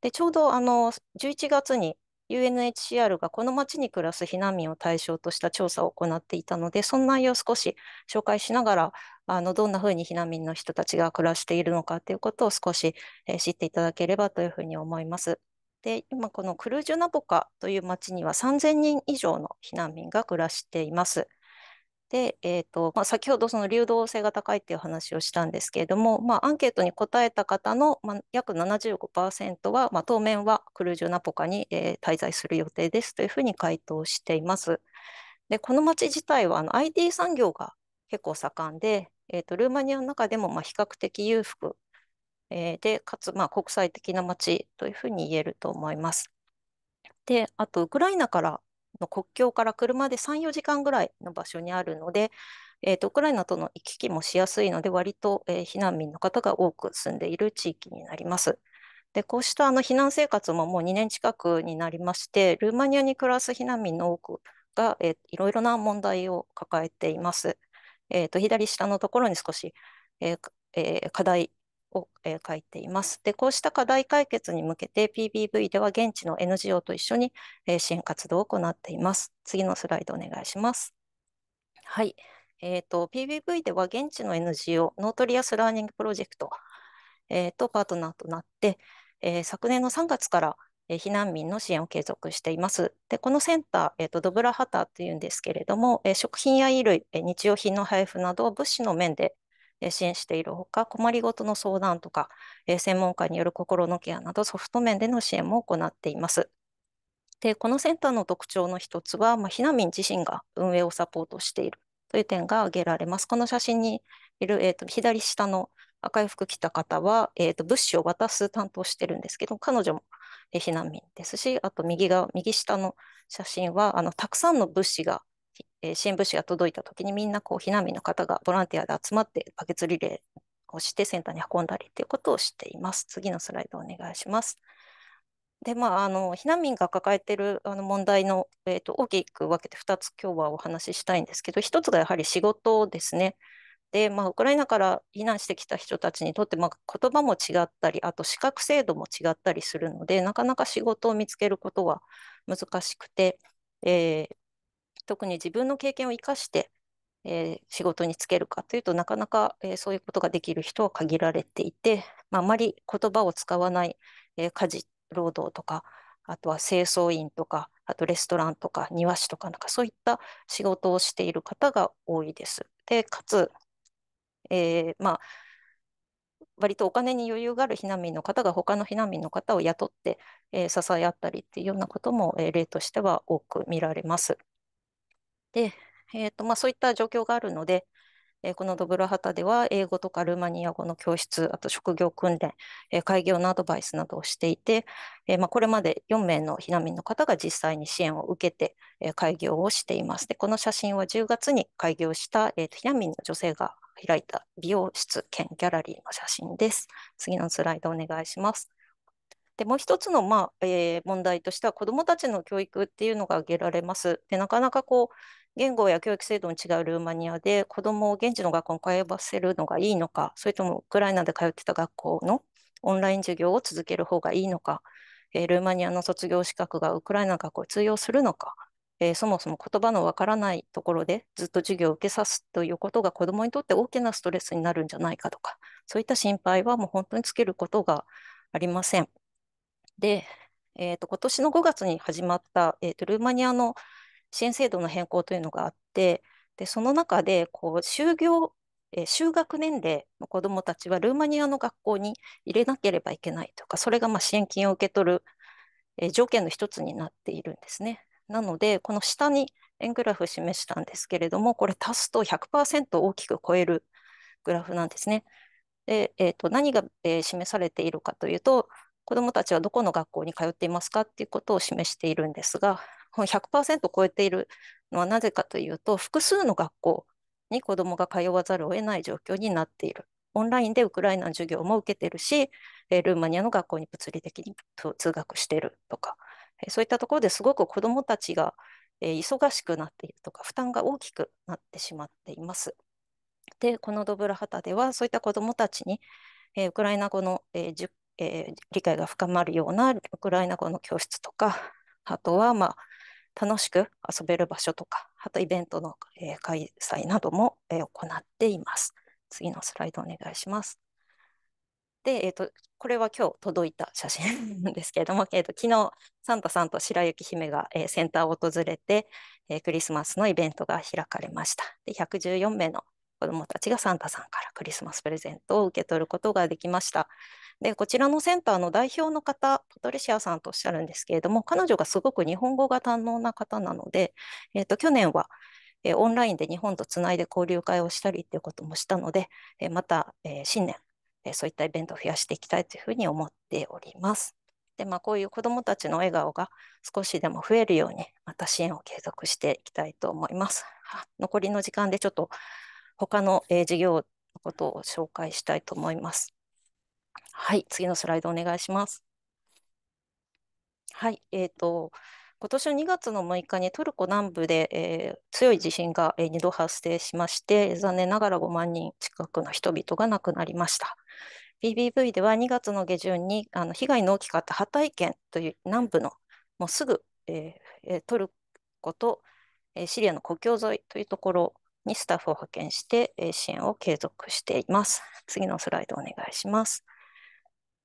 で、ちょうどあの11月に UNHCR がこの町に暮らす避難民を対象とした調査を行っていたので、その内容を少し紹介しながら、あのどんなふうに避難民の人たちが暮らしているのかということを少し、えー、知っていただければというふうに思います。で今このクルージュナボカという町には3000人以上の避難民が暮らしています。で、えーとまあ、先ほどその流動性が高いという話をしたんですけれども、まあ、アンケートに答えた方の、まあ、約75%は、まあ、当面はクルージュナポカに、えー、滞在する予定ですというふうに回答しています。で、この町自体はあの IT 産業が結構盛んで、えーとルーマニアの中でもまあ比較的裕福えー、で、かつ、まあ、国際的な街というふうに言えると思います。で、あと、ウクライナからの国境から車で3、4時間ぐらいの場所にあるので、えーと、ウクライナとの行き来もしやすいので、割と、えー、避難民の方が多く住んでいる地域になります。でこうしたあの避難生活ももう2年近くになりまして、ルーマニアに暮らす避難民の多くが、えー、いろいろな問題を抱えています。えーと左下のところに少し、えーえー、課題を、えー、書いています。で、こうした課題解決に向けて PBV では現地の NGO と一緒に、えー、支援活動を行っています。次のスライドお願いします。はい。えっ、ー、と、PBV では現地の NGO、ノートリアスラーニングプロジェクト、えー、とパートナーとなって、えー、昨年の3月から、え避難民の支援を継続しています。で、このセンター、えーと、ドブラハターというんですけれども、えー、食品や衣類、えー、日用品の配布など物資の面で支援しているほか、困りごとの相談とか、専門家による心のケアなどソフト面での支援も行っています。で、このセンターの特徴の一つは、まあ、ひなみ自身が運営をサポートしているという点が挙げられます。この写真にいる、えーと、左下の赤い服着た方は、えーと物資を渡す担当してるんですけど、彼女も避難民ですし、あと右側、右下の写真は、あのたくさんの物資がえー、支援物資が届いた時にみんなこう避難民の方がボランティアで集まってバケツリレーをしてセンターに運んだりということをしています。次のスライドお願いします。でまあ、あの避難民が抱えているあの問題の、えーと、と大きく分けて2つ今日はお話ししたいんですけど1つがやはり仕事ですね。で、まあ、ウクライナから避難してきた人たちにとって、まあ、言葉も違ったりあと資格制度も違ったりするのでなかなか仕事を見つけることは難しくて、えー特に自分の経験を生かして、えー、仕事に就けるかというとなかなか、えー、そういうことができる人は限られていて、まあ、あまり言葉を使わない、えー、家事労働とかあとは清掃員とかあとレストランとか庭師とかなんかそういった仕事をしている方が多いです。でかつ、えー、まあ割とお金に余裕がある避難民の方が他の避難民の方を雇って、えー、支え合ったりっていうようなことも、えー、例としては多く見られます。で、えーとまあ、そういった状況があるので、えー、このドブラハタでは英語とかルーマニア語の教室、あと職業訓練、えー、開業のアドバイスなどをしていて、えーまあ、これまで4名の避難民の方が実際に支援を受けて、えー、開業をしています。で、この写真は10月に開業した、えー、避難民の女性が開いた美容室兼ギャラリーの写真です。次のスライドお願いします。でもう一つの、まあえー、問題としては子どもたちの教育っていうのが挙げられます。でなかなかこう言語や教育制度の違うルーマニアで子どもを現地の学校に通わせるのがいいのかそれともウクライナで通ってた学校のオンライン授業を続ける方がいいのか、えー、ルーマニアの卒業資格がウクライナの学校に通用するのか、えー、そもそも言葉のわからないところでずっと授業を受けさすということが子どもにとって大きなストレスになるんじゃないかとかそういった心配はもう本当につけることがありません。で、えーと、今年の5月に始まった、えーと、ルーマニアの支援制度の変更というのがあって、でその中でこう就業、えー、就学年齢の子どもたちはルーマニアの学校に入れなければいけないとか、それがまあ支援金を受け取る、えー、条件の一つになっているんですね。なので、この下に円グラフ示したんですけれども、これ足すと100%大きく超えるグラフなんですね。でえーと、と何が、えー、示されているかというと、子どもたちはどこの学校に通っていますかということを示しているんですが、この100%超えているのはなぜかというと、複数の学校に子どもが通わざるを得ない状況になっている。オンラインでウクライナの授業も受けているし、ルーマニアの学校に物理的に通学しているとか、そういったところですごく子どもたちが忙しくなっているとか、負担が大きくなってしまっています。で、このドブラハタでは、そういった子どもたちにウクライナ語の10えー、理解が深まるようなウクライナ語の教室とか、あとは、まあ、楽しく遊べる場所とか、あとイベントの、えー、開催なども、えー、行っています。次のスライドお願いします。で、えーと、これは今日届いた写真なんですけれども、えーと、と昨日サンタさんと白雪姫が、えー、センターを訪れて、えー、クリスマスのイベントが開かれました。で114名の子どもたちがサンタさんからクリスマスプレゼントを受け取ることができました。で、こちらのセンターの代表の方、パトリシアさんとおっしゃるんですけれども、彼女がすごく日本語が堪能な方なので、えっ、と、去年は、えオンラインで日本とつないで交流会をしたりっていうこともしたので、えまた、え新年、えそういったイベントを増やしていきたいというふうに思っております。で、まあ、こういう子どもたちの笑顔が少しでも増えるように、また支援を継続していきたいと思います。残りの時間でちょっと他の、え事業のことを紹介したいと思います。はい、次のスライドお願いします。はい、えー、と、今年2月の6日にトルコ南部で、えー、強い地震が、え2度発生しまして、残念ながら5万人近くの人々が亡くなりました。BBV では2月の下旬にあの被害の大きかったハタイ県という南部のもうすぐ、えー、トルコと、えー、シリアの国境沿いというところにスタッフを派遣して、えー、支援を継続しています。次のスライドお願いします。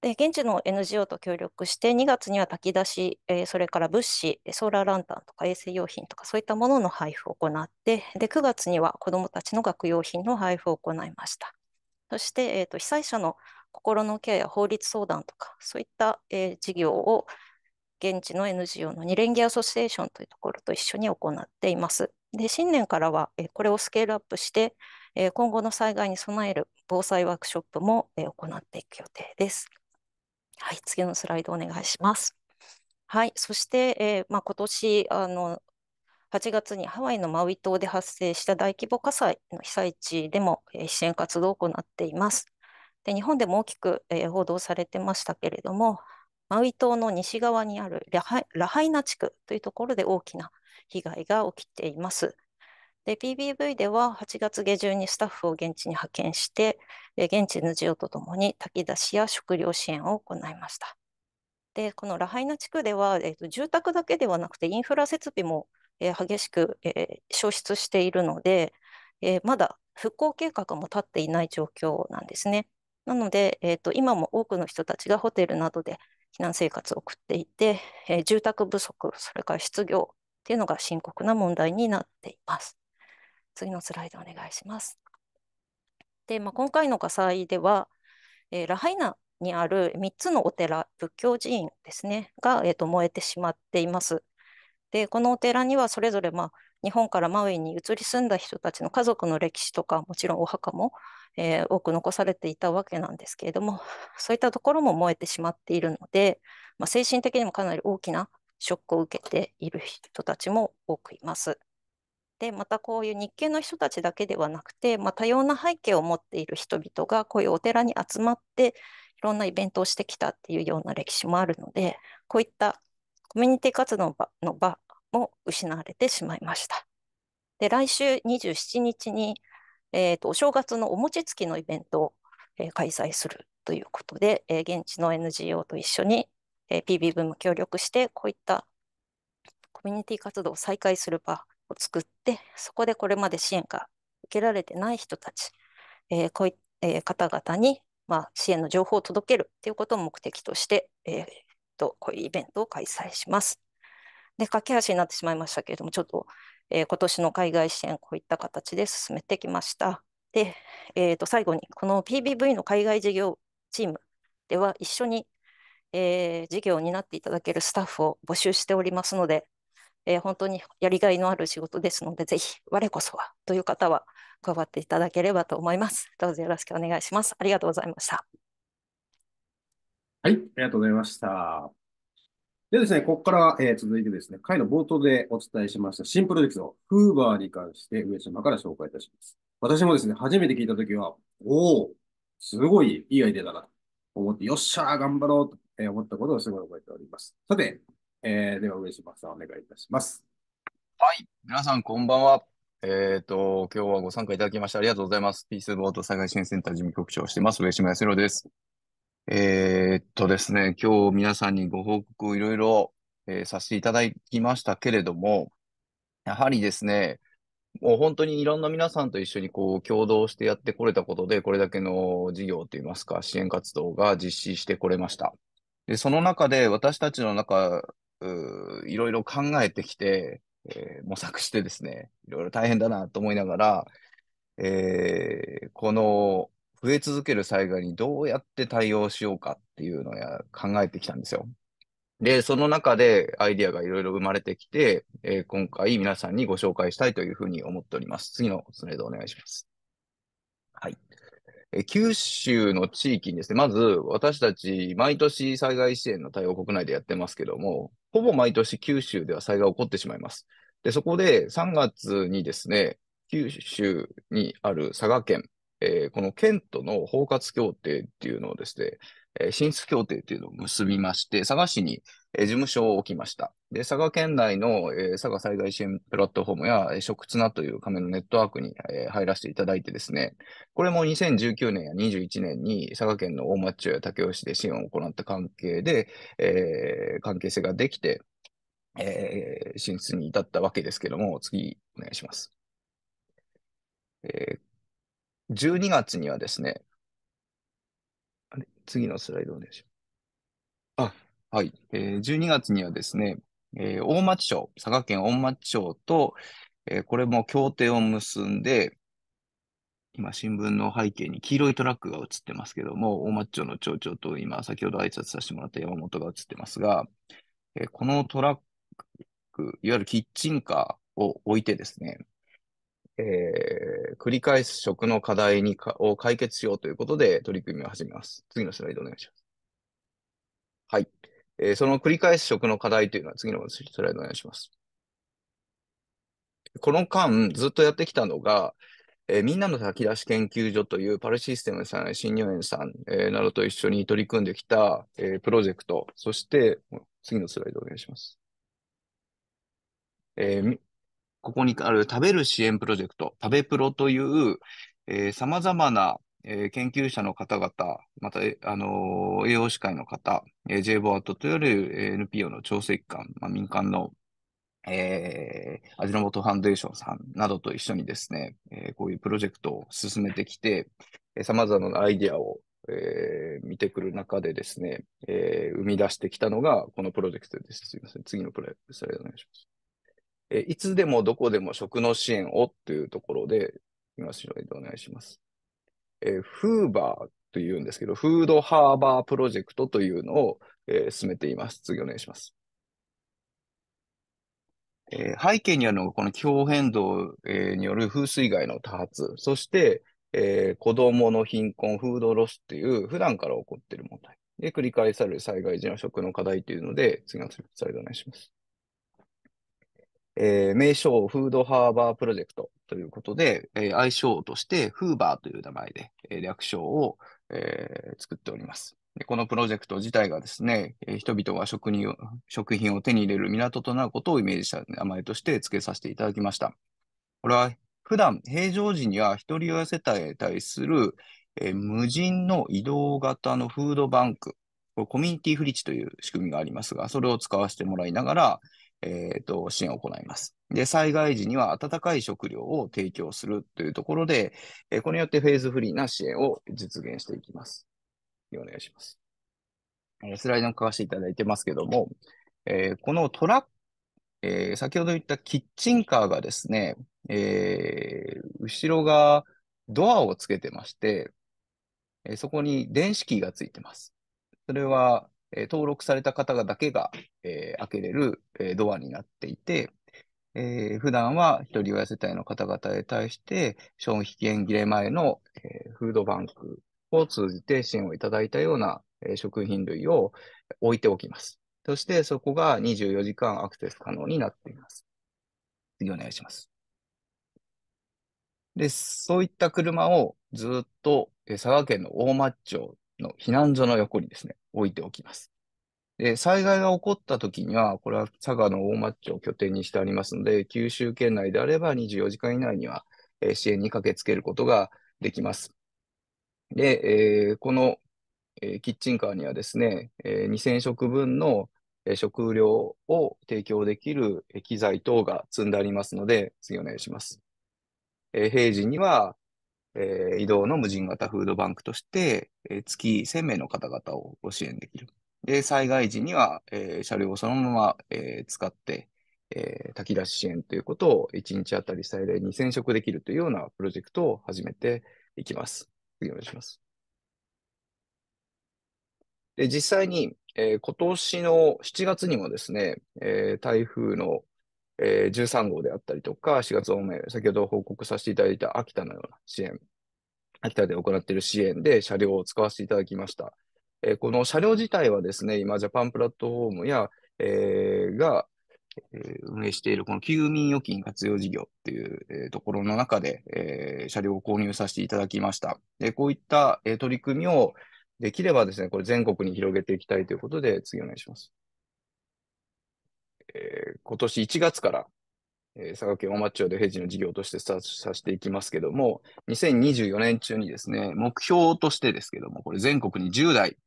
で現地の NGO と協力して2月には炊き出し、えー、それから物資ソーラーランタンとか衛生用品とかそういったものの配布を行ってで9月には子どもたちの学用品の配布を行いましたそして、えーと、被災者の心のケアや法律相談とかそういった、えー、事業を現地の NGO の二連ギアソシエーションというところと一緒に行っています。で新年からは、えー、これをスケールアップして、えー、今後の災害に備える防災ワークショップも、え行っていく予定です。はい、次のスライドお願いします。はい、そして、えーまあ、今年あの8月にハワイのマウイ島で発生した大規模火災の被災地でも、えー、支援活動を行っています。で日本でも大きく、えー、報道されてましたけれども、マウイ島の西側にあるラハラハイナ地区というところで大きな被害が起きています。で、PBV では8月下旬にスタッフを現地に派遣して、現地 NGO とともに炊き出しや食料支援を行いました。で、このラハイナ地区では、えーと、住宅だけではなくてインフラ設備も、えー、激しく、えー、消失しているので、えー、まだ復興計画も立っていない状況なんですね。なので、えーと、今も多くの人たちがホテルなどで避難生活を送っていて、えー、住宅不足、それから失業っていうのが深刻な問題になっています。次のスライドお願いします。で、まあ、今回の火災では、えー、ラハイナにある3つのお寺、仏教寺院ですね、が、えーと、と燃えてしまっています。で、このお寺にはそれぞれ、まあ、日本からマウイに移り住んだ人たちの家族の歴史とか、もちろんお墓も、えー、多く残されていたわけなんですけれども、そういったところも燃えてしまっているので、まあ、精神的にもかなり大きなショックを受けている人たちも多くいます。でまたこういう日系の人たちだけではなくて、まあ、多様な背景を持っている人々がこういうお寺に集まっていろんなイベントをしてきたっていうような歴史もあるのでこういったコミュニティ活動の場の場も失われてしまいました。で来週27日に、えーと、お正月のお餅つきのイベントを、えー、開催するということで、えー、現地の NGO と一緒に、えー、PB 分も協力してこういったコミュニティ活動を再開する場を作って、そこでこれまで支援が受けられてない人たち、えー、こういえー、方々に、まあ、支援の情報を届けるということを目的として、えー、とこういうイベントを開催します。で、駆け足になってしまいましたけれども、ちょっと、えー、今年の海外支援、こういった形で進めてきました。で、えー、と最後に、この PBV の海外事業チームでは、一緒に、えー、事業を担っていただけるスタッフを募集しておりますので、えー、本当にやりがいのある仕事ですので、ぜひ、我こそはという方は加わっていただければと思います。どうぞよろしくお願いします。ありがとうございました。はい、ありがとうございました。でですね、ここから、えー、続いてですね、会の冒頭でお伝えしました新プロジェクト、フーバーに関して上島から紹介いたします。私もですね、初めて聞いたときは、おお、すごいいいアイデアだなと思って、よっしゃー、頑張ろうと思ったことをすごい覚えております。さて、えー、では、上島さん、お願いいたします。はい。皆さん、こんばんは。えっ、ー、と、今日はご参加いただきましてありがとうございます。ピースボート災害支援センター事務局長をしてます、上島康弘です。えー、っとですね、今日皆さんにご報告をいろいろ、えー、させていただきましたけれども、やはりですね、もう本当にいろんな皆さんと一緒にこう共同してやってこれたことで、これだけの事業といいますか、支援活動が実施してこれました。で、その中で私たちの中いろいろ考えてきて、えー、模索してですね、いろいろ大変だなと思いながら、えー、この増え続ける災害にどうやって対応しようかっていうのを考えてきたんですよ。で、その中でアイディアがいろいろ生まれてきて、えー、今回皆さんにご紹介したいというふうに思っております。次のスライドお願いします。はい。え九州の地域にですね、まず私たち毎年災害支援の対応国内でやってますけども、ほぼ毎年九州では災害が起こってしまいます。で、そこで3月にですね、九州にある佐賀県、えー、この県との包括協定っていうのをですね、えー、進出協定っていうのを結びまして、佐賀市にえー、事務所を置きました。で、佐賀県内の、えー、佐賀災害支援プラットフォームや、食綱という仮面のネットワークに、えー、入らせていただいてですね、これも2019年や21年に佐賀県の大町町や武雄市で支援を行った関係で、えー、関係性ができて、えー、進出に至ったわけですけども、次お願いします。えー、12月にはですね、あれ次のスライドお願いします。はい。えー、12月にはですね、えー、大町町、佐賀県大町町と、えー、これも協定を結んで、今、新聞の背景に黄色いトラックが映ってますけども、大町町の町長と今、先ほど挨拶させてもらった山本が映ってますが、えー、このトラック、いわゆるキッチンカーを置いてですね、えー、繰り返す食の課題にかを解決しようということで取り組みを始めます。次のスライドお願いします。えー、その繰り返す食の課題というのは次のスライドお願いします。この間、ずっとやってきたのが、えー、みんなの炊き出し研究所というパルシステムさん、新入園さん、えー、などと一緒に取り組んできた、えー、プロジェクト、そして次のスライドお願いします。えー、ここにある食べる支援プロジェクト、食べプロという、さまざまなえー、研究者の方々、また、あのー、栄養士会の方、えー、JBOAT といわれる NPO の調整機関、まあ、民間の、えー、味の素ファンデーションさんなどと一緒にですね、えー、こういうプロジェクトを進めてきて、さまざまなアイディアを、えー、見てくる中でですね、えー、生み出してきたのがこのプロジェクトです。すみません。次のプレお願いします。えいつでもどこでも食の支援をというところで、今、スラでお願いします。えー、フーバーというんですけど、フードハーバープロジェクトというのを、えー、進めています。次お願いします。えー、背景にあるのがこの気候変動、えー、による風水害の多発、そして、えー、子供の貧困、フードロスっていう普段から起こっている問題。で、繰り返される災害時の食の課題というので、次のスライドお願いします。えー、名称フードハーバープロジェクトということで、えー、愛称としてフーバーという名前で、えー、略称を、えー、作っております。でこのプロジェクト自体がですね、えー、人々が食食品を手に入れる港となることをイメージした名前として付けさせていただきました。これは普段平常時には一人親世帯に対する、えー、無人の移動型のフードバンク、これコミュニティフリッチという仕組みがありますが、それを使わせてもらいながら、えー、と、支援を行います。で、災害時には温かい食料を提供するというところで、えー、これによってフェーズフリーな支援を実現していきます。お願いします。えスライドを書かせていただいてますけども、えこのトラック、え先ほど言ったキッチンカーがですね、え後ろがドアをつけてまして、えそこに電子キーがついてます。それはえー、登録された方だけが、えー、開けれる、えー、ドアになっていて、えー、普段は一人親世帯の方々に対して、消費期限切れ前の、えー、フードバンクを通じて支援をいただいたような、えー、食品類を置いておきます。そしてそこが24時間アクセス可能になっています。次お願いします。で、そういった車をずっと佐賀県の大町の避難所の横にですね、置いておきます。で、災害が起こった時には、これは佐賀の大町町を拠点にしてありますので、九州県内であれば24時間以内には支援に駆けつけることができます。で、えー、この、えー、キッチンカーにはですね、えー、2000食分の食料を提供できる機材等が積んでありますので、次お願いします。えー、平時には、えー、移動の無人型フードバンクとして、えー、月1000名の方々をご支援できる。で、災害時には、えー、車両をそのまま、えー、使って、えー、炊き出し支援ということを1日あたり最大2000食できるというようなプロジェクトを始めていきます。次お願いします。で、実際に、えー、今年の7月にもですね、えー、台風のえー、13号であったりとか、4月多め、先ほど報告させていただいた秋田のような支援、秋田で行っている支援で車両を使わせていただきました。えー、この車両自体はですね、今、ジャパンプラットフォームや、えー、が、えー、運営しているこの休眠預金活用事業っていう、えー、ところの中で、えー、車両を購入させていただきました。でこういった、えー、取り組みをできればですね、これ全国に広げていきたいということで、次お願いします。ー、今年1月から、えー、佐賀県大町町で平時の事業としてスタートさせていきますけども、2024年中にですね、目標としてですけども、これ全国に10台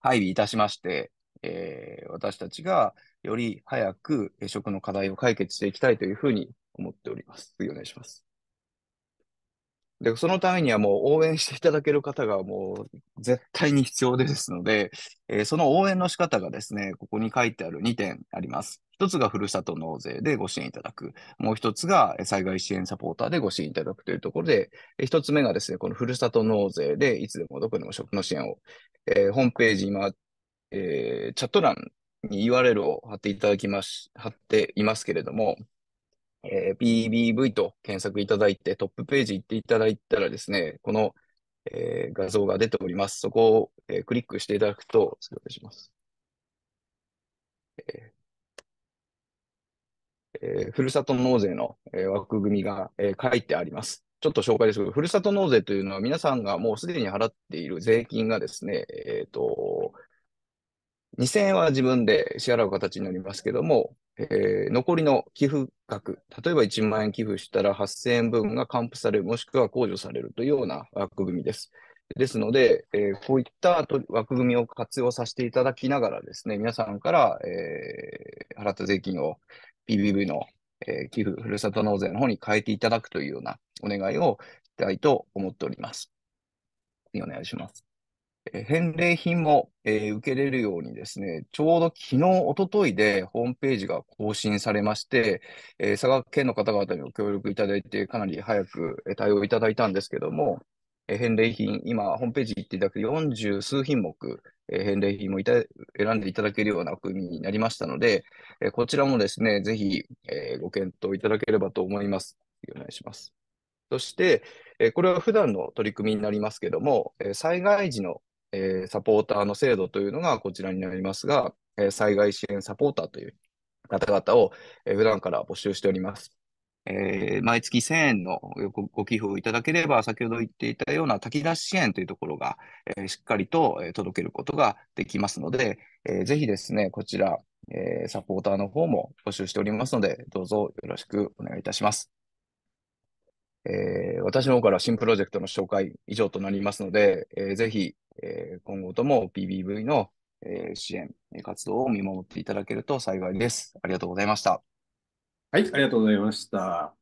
配備いたしまして、えー、私たちがより早く食の課題を解決していきたいというふうに思っております。次お願いします。で、そのためにはもう応援していただける方がもう絶対に必要ですので、えー、その応援の仕方がですね、ここに書いてある2点あります。一つがふるさと納税でご支援いただく。もう一つが災害支援サポーターでご支援いただくというところで、一つ目がですね、このふるさと納税でいつでもどこでも食の支援を、えー、ホームページ今、えー、チャット欄に URL を貼っていただきまし、貼っていますけれども、えー、BBV と検索いただいて、トップページ行っていただいたらですね、この、えー、画像が出ております。そこを、えー、クリックしていただくと、失礼します。えー、ふるさと納税の、えー、枠組みが、えー、書いてあります。ちょっと紹介ですけど、ふるさと納税というのは皆さんがもうすでに払っている税金がですね、えっ、ー、と、2000円は自分で支払う形になりますけども、えー、残りの寄付額、例えば1万円寄付したら8000円分が還付される、もしくは控除されるというような枠組みです。ですので、えー、こういった枠組みを活用させていただきながらですね、皆さんから、えー、払った税金を PBV の、えー、寄付、ふるさと納税の方に変えていただくというようなお願いをしたいと思っております。お願いします。返礼品も、えー、受けれるようにですね、ちょうど昨日、おとといでホームページが更新されまして、えー、佐賀県の方々にも協力いただいて、かなり早く対応いただいたんですけども、えー、返礼品、今、ホームページ行っていただく40数品目、え返礼品もいた選んでいただけるような組になりましたので、えこちらもですね、ぜひ、えご検討いただければと思います。お願いします。そして、えこれは普段の取り組みになりますけども、え災害時のえー、サポーターの制度というのがこちらになりますが、えー、災害支援サポーターという方々を、えー、普段から募集しております。えー、毎月1000円のご寄付をいただければ、先ほど言っていたような炊き出し支援というところが、えー、しっかりと、えー、届けることができますので、えー、ぜひですね、こちら、えー、サポーターの方も募集しておりますので、どうぞよろしくお願いいたします。えー、私の方から新プロジェクトの紹介以上となりますので、えー、ぜひ、えー、今後とも PBV の、えー、支援活動を見守っていただけると幸いです。ありがとうございました。はい、ありがとうございました。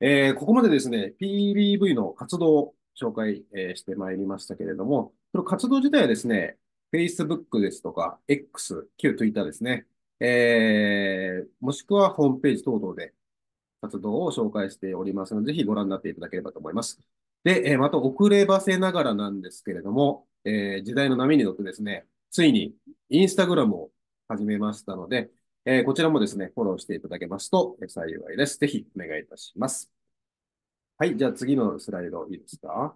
えー、ここまでですね、PBV の活動を紹介、えー、してまいりましたけれども、その活動自体はですね、Facebook ですとか、X、旧 Twitter ですね、えー、もしくはホームページ等々で活動を紹介しておりますので、ぜひご覧になっていただければと思います。で、えまた遅ればせながらなんですけれども、え時代の波に乗ってですね、ついにインスタグラムを始めましたので、えこちらもですね、フォローしていただけますと幸いです。ぜひお願いいたします。はい、じゃあ次のスライドいいですか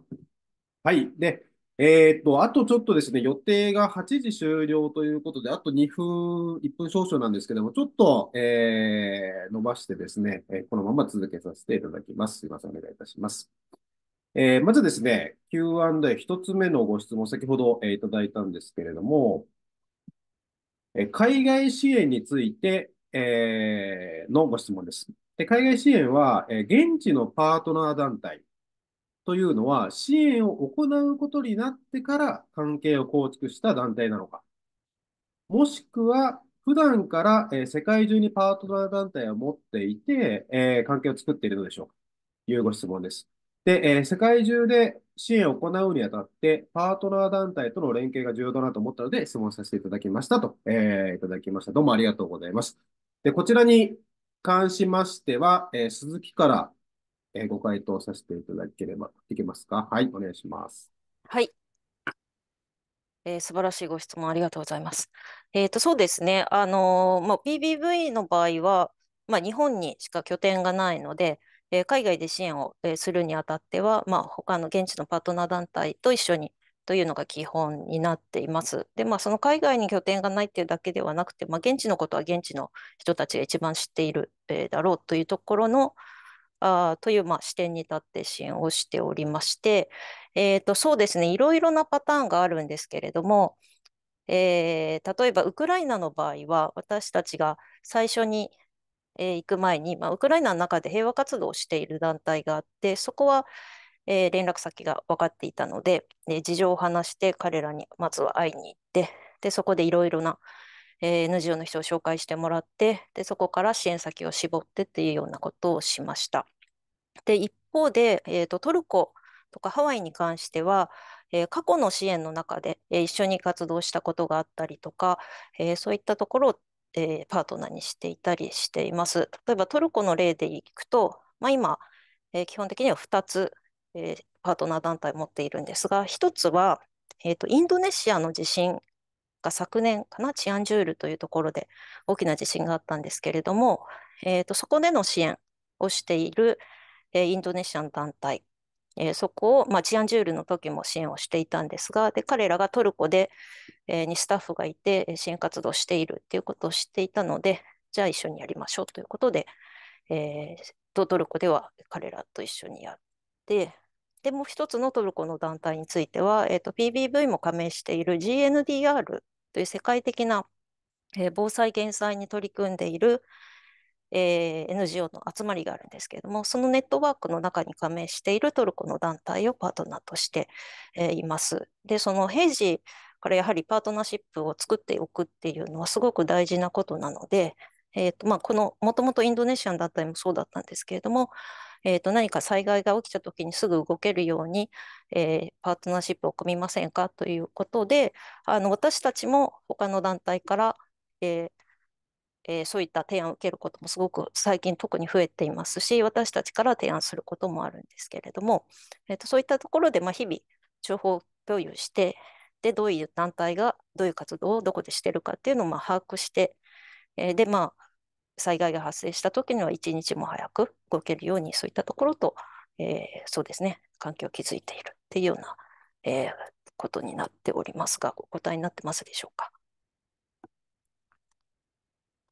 はい。で、えー、っと、あとちょっとですね、予定が8時終了ということで、あと2分、1分少々なんですけども、ちょっと、えー、伸ばしてですね、えー、このまま続けさせていただきます。すいません、お願いいたします。えー、まずですね、Q&A 一つ目のご質問、先ほど、えー、いただいたんですけれども、えー、海外支援について、えー、のご質問です。で海外支援は、えー、現地のパートナー団体、というのは、支援を行うことになってから関係を構築した団体なのか、もしくは、普段から、え世界中にパートナー団体を持っていて、え関係を作っているのでしょうかというご質問です。で、え世界中で支援を行うにあたって、パートナー団体との連携が重要だなと思ったので、質問させていただきましたと、えー、いただきました。どうもありがとうございます。で、こちらに関しましては、えー、鈴木からえご回答させていただければ、いけますかはい、お願いします。はい。えー、素晴らしいご質問ありがとうございます。えっ、ー、と、そうですね。あのー、まあ、PBV の場合は、まあ、日本にしか拠点がないので、えー、海外で支援を、えー、するにあたっては、まあ、他の現地のパートナー団体と一緒にというのが基本になっています。で、まあ、その海外に拠点がないっていうだけではなくて、まあ、現地のことは現地の人たちが一番知っている、えー、だろうというところの、あという、まあ、視点に立って支援をしておりまして、えーと、そうですね、いろいろなパターンがあるんですけれども、えー、例えばウクライナの場合は、私たちが最初に、えー、行く前に、まあ、ウクライナの中で平和活動をしている団体があって、そこは、えー、連絡先が分かっていたので、え事情を話して彼らにまずは会いに行って、でそこでいろいろな、え NGO の人を紹介してもらってでそこから支援先を絞ってっていうようなことをしました。で一方で、えーと、トルコとかハワイに関しては、えー、過去の支援の中で、えー、一緒に活動したことがあったりとか、えー、そういったところを、えパートナーにしていたりしています。例えばトルコの例でいくと、まあ、今、え基本的には2つ、えパートナー団体を持っているんですが、1つは、えーと、インドネシアの地震が昨年かな、チアンジュールというところで大きな地震があったんですけれども、えーとそこでの支援をしている、えインドネシアの団体、えー、そこを、まあ、ンジュールの時も支援をしていたんですが、で彼らがトルコで、えー、にスタッフがいて支援活動しているということを知っていたので、じゃあ一緒にやりましょうということで、えー、トルコでは彼らと一緒にやって、でもう一つのトルコの団体については、えー PBV も加盟している GNDR という世界的な、えー、防災・減災に取り組んでいる、えー、NGO の集まりがあるんですけれども、そのネットワークの中に加盟しているトルコの団体をパートナーとして、えー、います。で、その平時からやはりパートナーシップを作っておくっていうのはすごく大事なことなので、えーとまあ、このもともとインドネシアの団体もそうだったんですけれども、えー、と何か災害が起きた時にすぐ動けるように、えー、パートナーシップを組みませんかということであの私たちも他の団体から、えー、えー、そういった提案を受けることもすごく最近特に増えていますし私たちから提案することもあるんですけれども、えーと、そういったところでまあ日々情報共有してでどういう団体がどういう活動をどこでしてるかっていうのをまあ把握して、えー、でまあ災害が発生した時には一日も早く動けるようにそういったところと、えー、そうですね環境を築いているっていうような、えー、ことになっておりますがお答えになってますでしょうか。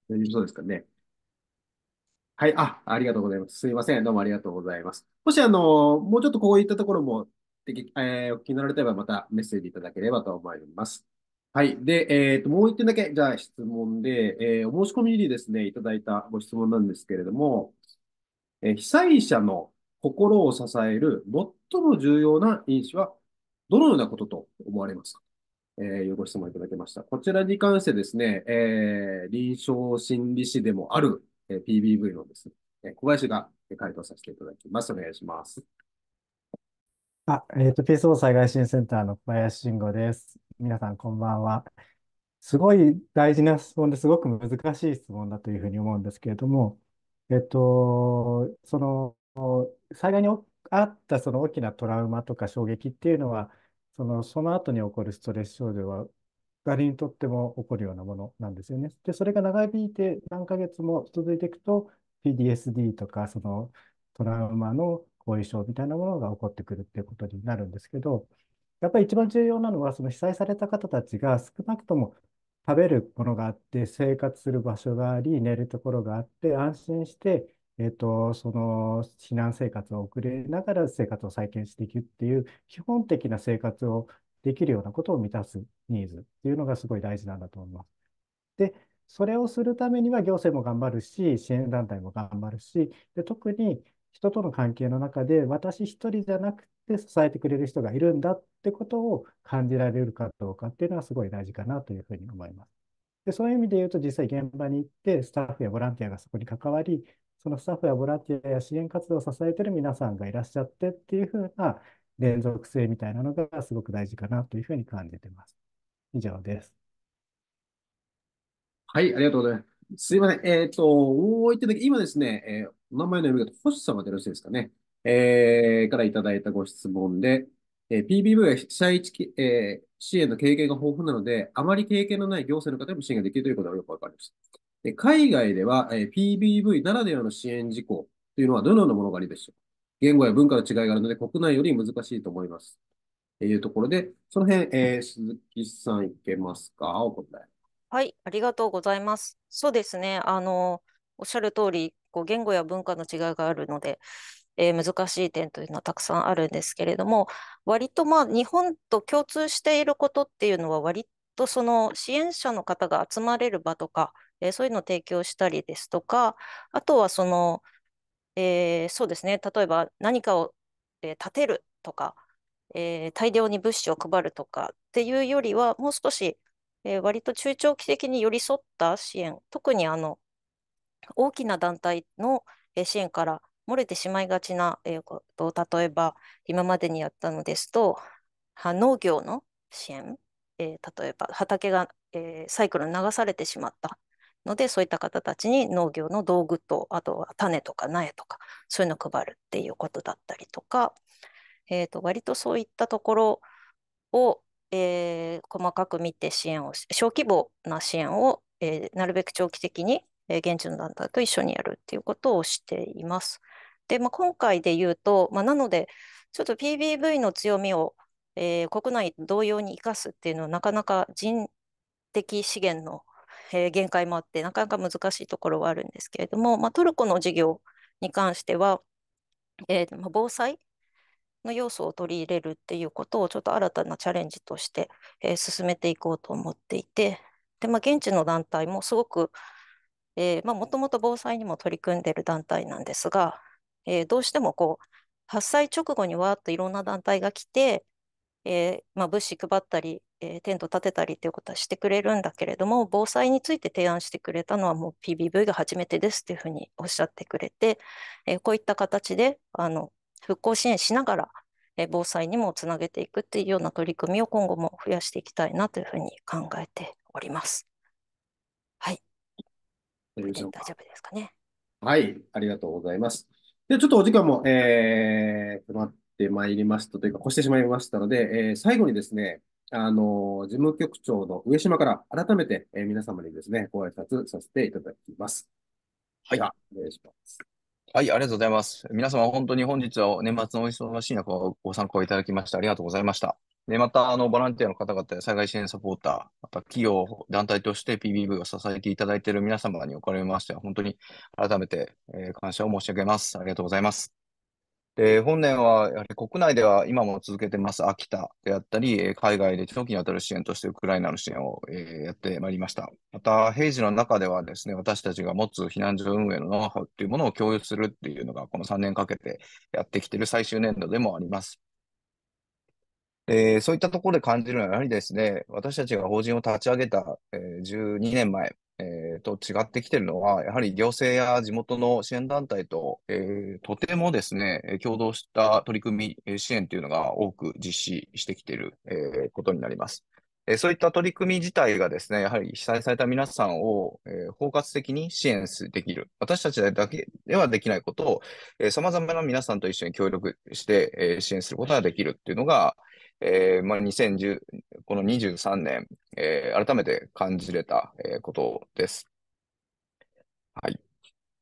大丈夫そうですかね。はい、あ、ありがとうございます。すいません。どうもありがとうございます。もし、あの、もうちょっとこういったところも、できえーお聞きになられれば、またメッセージいただければと思います。はい。で、えっと、もう一点だけ、じゃあ質問で、えーお申し込みにですね、いただいたご質問なんですけれども、えー被災者の心を支える最も重要な因子は、どのようなことと思われますかえー、ご質問いただきました。こちらに関してですね、えー、臨床心理士でもある、えー、PBV のですね、小林が回答させていただきます。お願いします。あ、えっ、ー、と、PSO 災害支援センターの小林慎吾です。皆さん、こんばんは。すごい大事な質問ですごく難しい質問だというふうに思うんですけれども、えっと、その、災害にあったその大きなトラウマとか衝撃っていうのは、その、その後に起こるストレス症状は、誰にとっても起こるようなものなんですよね。で、それが長引いて何ヶ月も続いていくと、PDSD とか、そのトラウマの後遺症みたいなものが起こってくるっていうことになるんですけど、やっぱり一番重要なのは、その被災された方たちが少なくとも食べるものがあって、生活する場所があり、寝るところがあって、安心してえっと、その避難生活を送りながら生活を再建していくっていう基本的な生活をできるようなことを満たすニーズっていうのがすごい大事なんだと思います。で、それをするためには行政も頑張るし、支援団体も頑張るし、で特に人との関係の中で私一人じゃなくて支えてくれる人がいるんだってことを感じられるかどうかっていうのはすごい大事かなというふうに思います。でそういう意味で言うと、実際現場に行って、スタッフやボランティアがそこに関わり、そのスタッフやボランティアや支援活動を支えている皆さんがいらっしゃってっていうふうな連続性みたいなのがすごく大事かなというふうに感じてます。以上です。はい、ありがとうございます。すいません。えっ、ー、と、おう一だけ、今ですね、えー、お名前の読み方、星様でよろしいですかね。えー、からいただいたご質問で、えー、PBV は被災地、えー、支援の経験が豊富なので、あまり経験のない行政の方でも支援ができるということがよくわかりました。で海外では、え PBV ならではの支援事項というのはどのようなものがあるでしょう言語や文化の違いがあるので国内より難しいと思います。というところで、その辺、えー、鈴木さんいけますかお答え。はい、ありがとうございます。そうですね。あの、おっしゃる通り、こ言語や文化の違いがあるので、えー、難しい点というのはたくさんあるんですけれども、割とまあ日本と共通していることっていうのは割とその支援者の方が集まれる場とか、えー、そういうのを提供したりですとか、あとはその、えー、そうですね、例えば何かを、えー、建てるとか、えー、大量に物資を配るとかっていうよりは、もう少し、えー、割と中長期的に寄り添った支援、特にあの大きな団体の、え支援から漏れてしまいがちな、えことを、例えば今までにやったのですと、農業の支援、えー、例えば畑が、えー、サイクルに流されてしまったので、そういった方たちに農業の道具と、あとは種とか苗とか、そういうのを配るっていうことだったりとか、えー、と割とそういったところを、えー、細かく見て支援を小規模な支援を、えー、なるべく長期的に、えー、現地の団体と一緒にやるっていうことをしています。で、まあ、今回で言うと、まあ、なので、ちょっと PBV の強みを、えー、国内同様に生かすっていうのはなかなか人的資源のえー、限界もあってなかなか難しいところはあるんですけれども、まあ、トルコの事業に関しては、えー、防災の要素を取り入れるっていうことをちょっと新たなチャレンジとして、えー、進めていこうと思っていてで、まあ、現地の団体もすごくもともと防災にも取り組んでる団体なんですが、えー、どうしてもこう発災直後にわーっといろんな団体が来て、えーまあ、物資配ったりえー、テント立てたりということはしてくれるんだけれども、防災について提案してくれたのはもう PBV が初めてですというふうにおっしゃってくれて、えー、こういった形であの復興支援しながら、えー、防災にもつなげていくっていうような取り組みを今後も増やしていきたいなというふうに考えております。はい。大丈夫ですかね。はい、ありがとうございます。で、ちょっとお時間も、えー、止まってまいりましたというか、越してしまいましたので、えー、最後にですね、あの、事務局長の上島から改めて、えー、皆様にですね、ご挨拶させていただきます。はい。お願いします。はい、ありがとうございます。皆様、本当に本日は年末のお忙しい中、ご参考いただきまして、ありがとうございました。で、また、あの、ボランティアの方々や災害支援サポーター、また企業、団体として PBV を支えていただいている皆様におかれましては、本当に改めて、えー、感謝を申し上げます。ありがとうございます。で、本年はやはり国内では今も続けてます秋田であったり、海外で長期にわたる支援としてウクライナの支援を、えやってまいりました。また、平時の中ではですね、私たちが持つ避難所運営のノウハウというものを共有するっていうのが、この3年かけてやってきている最終年度でもあります。えー、そういったところで感じるのは、やはりですね、私たちが法人を立ち上げた、えー、12年前、えー、と違ってきてるのは、やはり行政や地元の支援団体と、えー、とてもですね、共同した取り組み、支援というのが多く実施してきている、えー、ことになります。えそういった取り組み自体がですね、やはり被災された皆さんを、え包括的に支援できる。私たちだけではできないことを、え様々な皆さんと一緒に協力して、え支援することができるっていうのが、えーまあ、2010この23年、えー、改めて感じれた、えー、ことです。はい。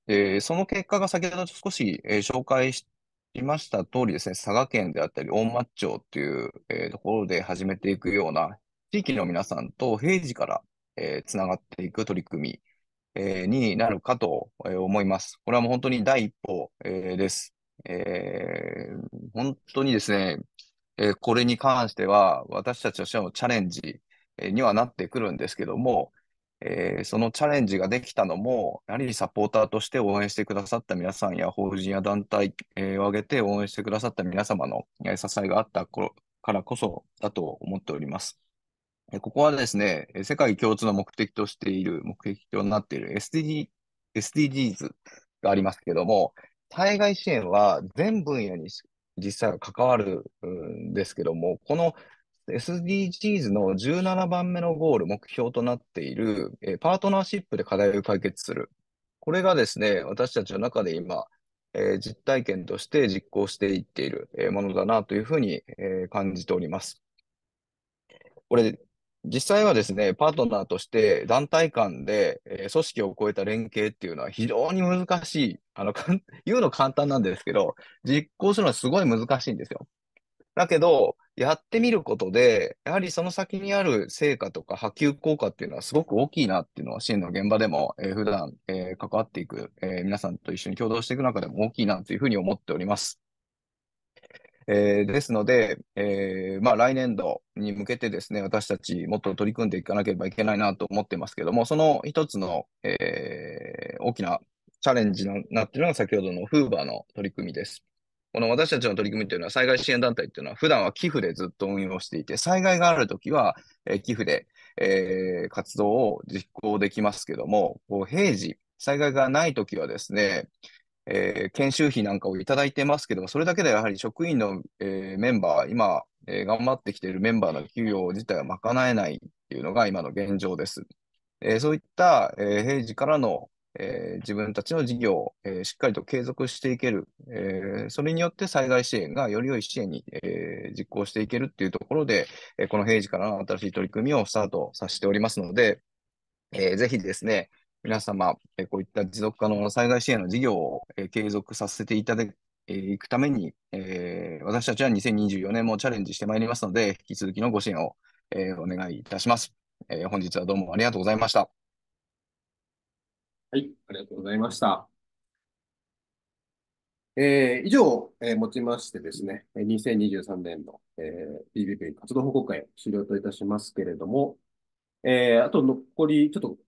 えー、その結果が先ほど少し、えー、紹介しました通りですね、佐賀県であったり、大間町という、えー、ところで始めていくような、地域の皆さんと平時から、えー、つながっていく取り組み、えー、になるかと、えー、思います。これはもう本当に第一歩、えー、です。えー、本当にですね、えー、これに関しては、私たちとしてもチャレンジえにはなってくるんですけども、えー、そのチャレンジができたのも、やはりサポーターとして応援してくださった皆さんや法人や団体えを挙げて応援してくださった皆様の支えがあったからこそだと思っております。えここはですね、世界共通の目的としている、目的となっている SDG SDGs がありますけども、対外支援は全分野に実際は関わるんですけども、この SDGs の17番目のゴール、目標となっている、えパートナーシップで課題を解決する。これがですね、私たちの中で今、えー、実体験として実行していっているものだなというふうに、えー、感じております。これ、実際はですね、パートナーとして団体間で、えー、組織を超えた連携っていうのは非常に難しい。あの、言うの簡単なんですけど、実行するのはすごい難しいんですよ。だけど、やってみることで、やはりその先にある成果とか波及効果っていうのはすごく大きいなっていうのは、支援の現場でも、えー、普段、えー、関わっていく、えー、皆さんと一緒に共同していく中でも大きいなというふうに思っております。えー、ですので、えーまあ、来年度に向けてですね、私たちもっと取り組んでいかなければいけないなと思ってますけども、その一つの、えー、大きなチャレンジになっているのが先ほどのフーバーの取り組みです。この私たちの取り組みというのは、災害支援団体というのは、普段は寄付でずっと運用していて、災害があるときは、えー、寄付で、えー、活動を実行できますけども、こう平時、災害がないときはですね、えー、研修費なんかをいただいてますけども、それだけでやはり職員の、えー、メンバー、今、えー、頑張ってきているメンバーの給与自体は賄えないっていうのが今の現状です。えー、そういった、えー、平時からの、えー、自分たちの事業を、えー、しっかりと継続していける、えー、それによって災害支援がより良い支援に、えー、実行していけるっていうところで、えー、この平時からの新しい取り組みをスタートさせておりますので、えー、ぜひですね、皆様、えこういった持続可能な災害支援の事業を、え継続させていただいくために、えー、私たちは2024年もチャレンジしてまいりますので、引き続きのご支援を、えー、お願いいたします、えー、本日はどうもありがとうございました。はい、ありがとうございました。えー、以上を、えー、もちましてですね、2023年の、えー、BBP 活動報告会終了といたしますけれども、えー、あと残り、ちょっと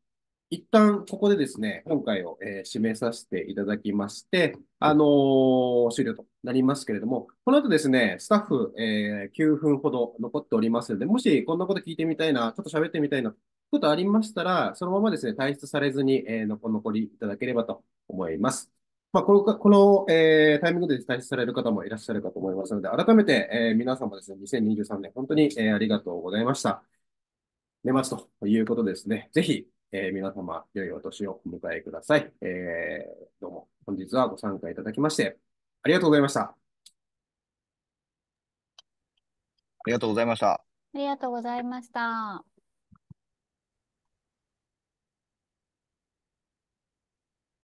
一旦ここでですね、今回を、えー、締めさせていただきまして、あのー、終了となりますけれども、この後ですね、スタッフ、えー、9分ほど残っておりますので、もしこんなこと聞いてみたいな、ちょっと喋ってみたいな、ことありましたら、そのままですね、退出されずに、えー、残りいただければと思います。まあ、この、この、えー、タイミングで退出される方もいらっしゃるかと思いますので、改めて、えー、皆様ですね、2023年、本当に、えー、ありがとうございました。年末ということですね。ぜひ、えー、皆様、良いお年をお迎えください。えー、どうも、本日はご参加いただきまして、ありがとうございました。ありがとうございました。ありがとうございました。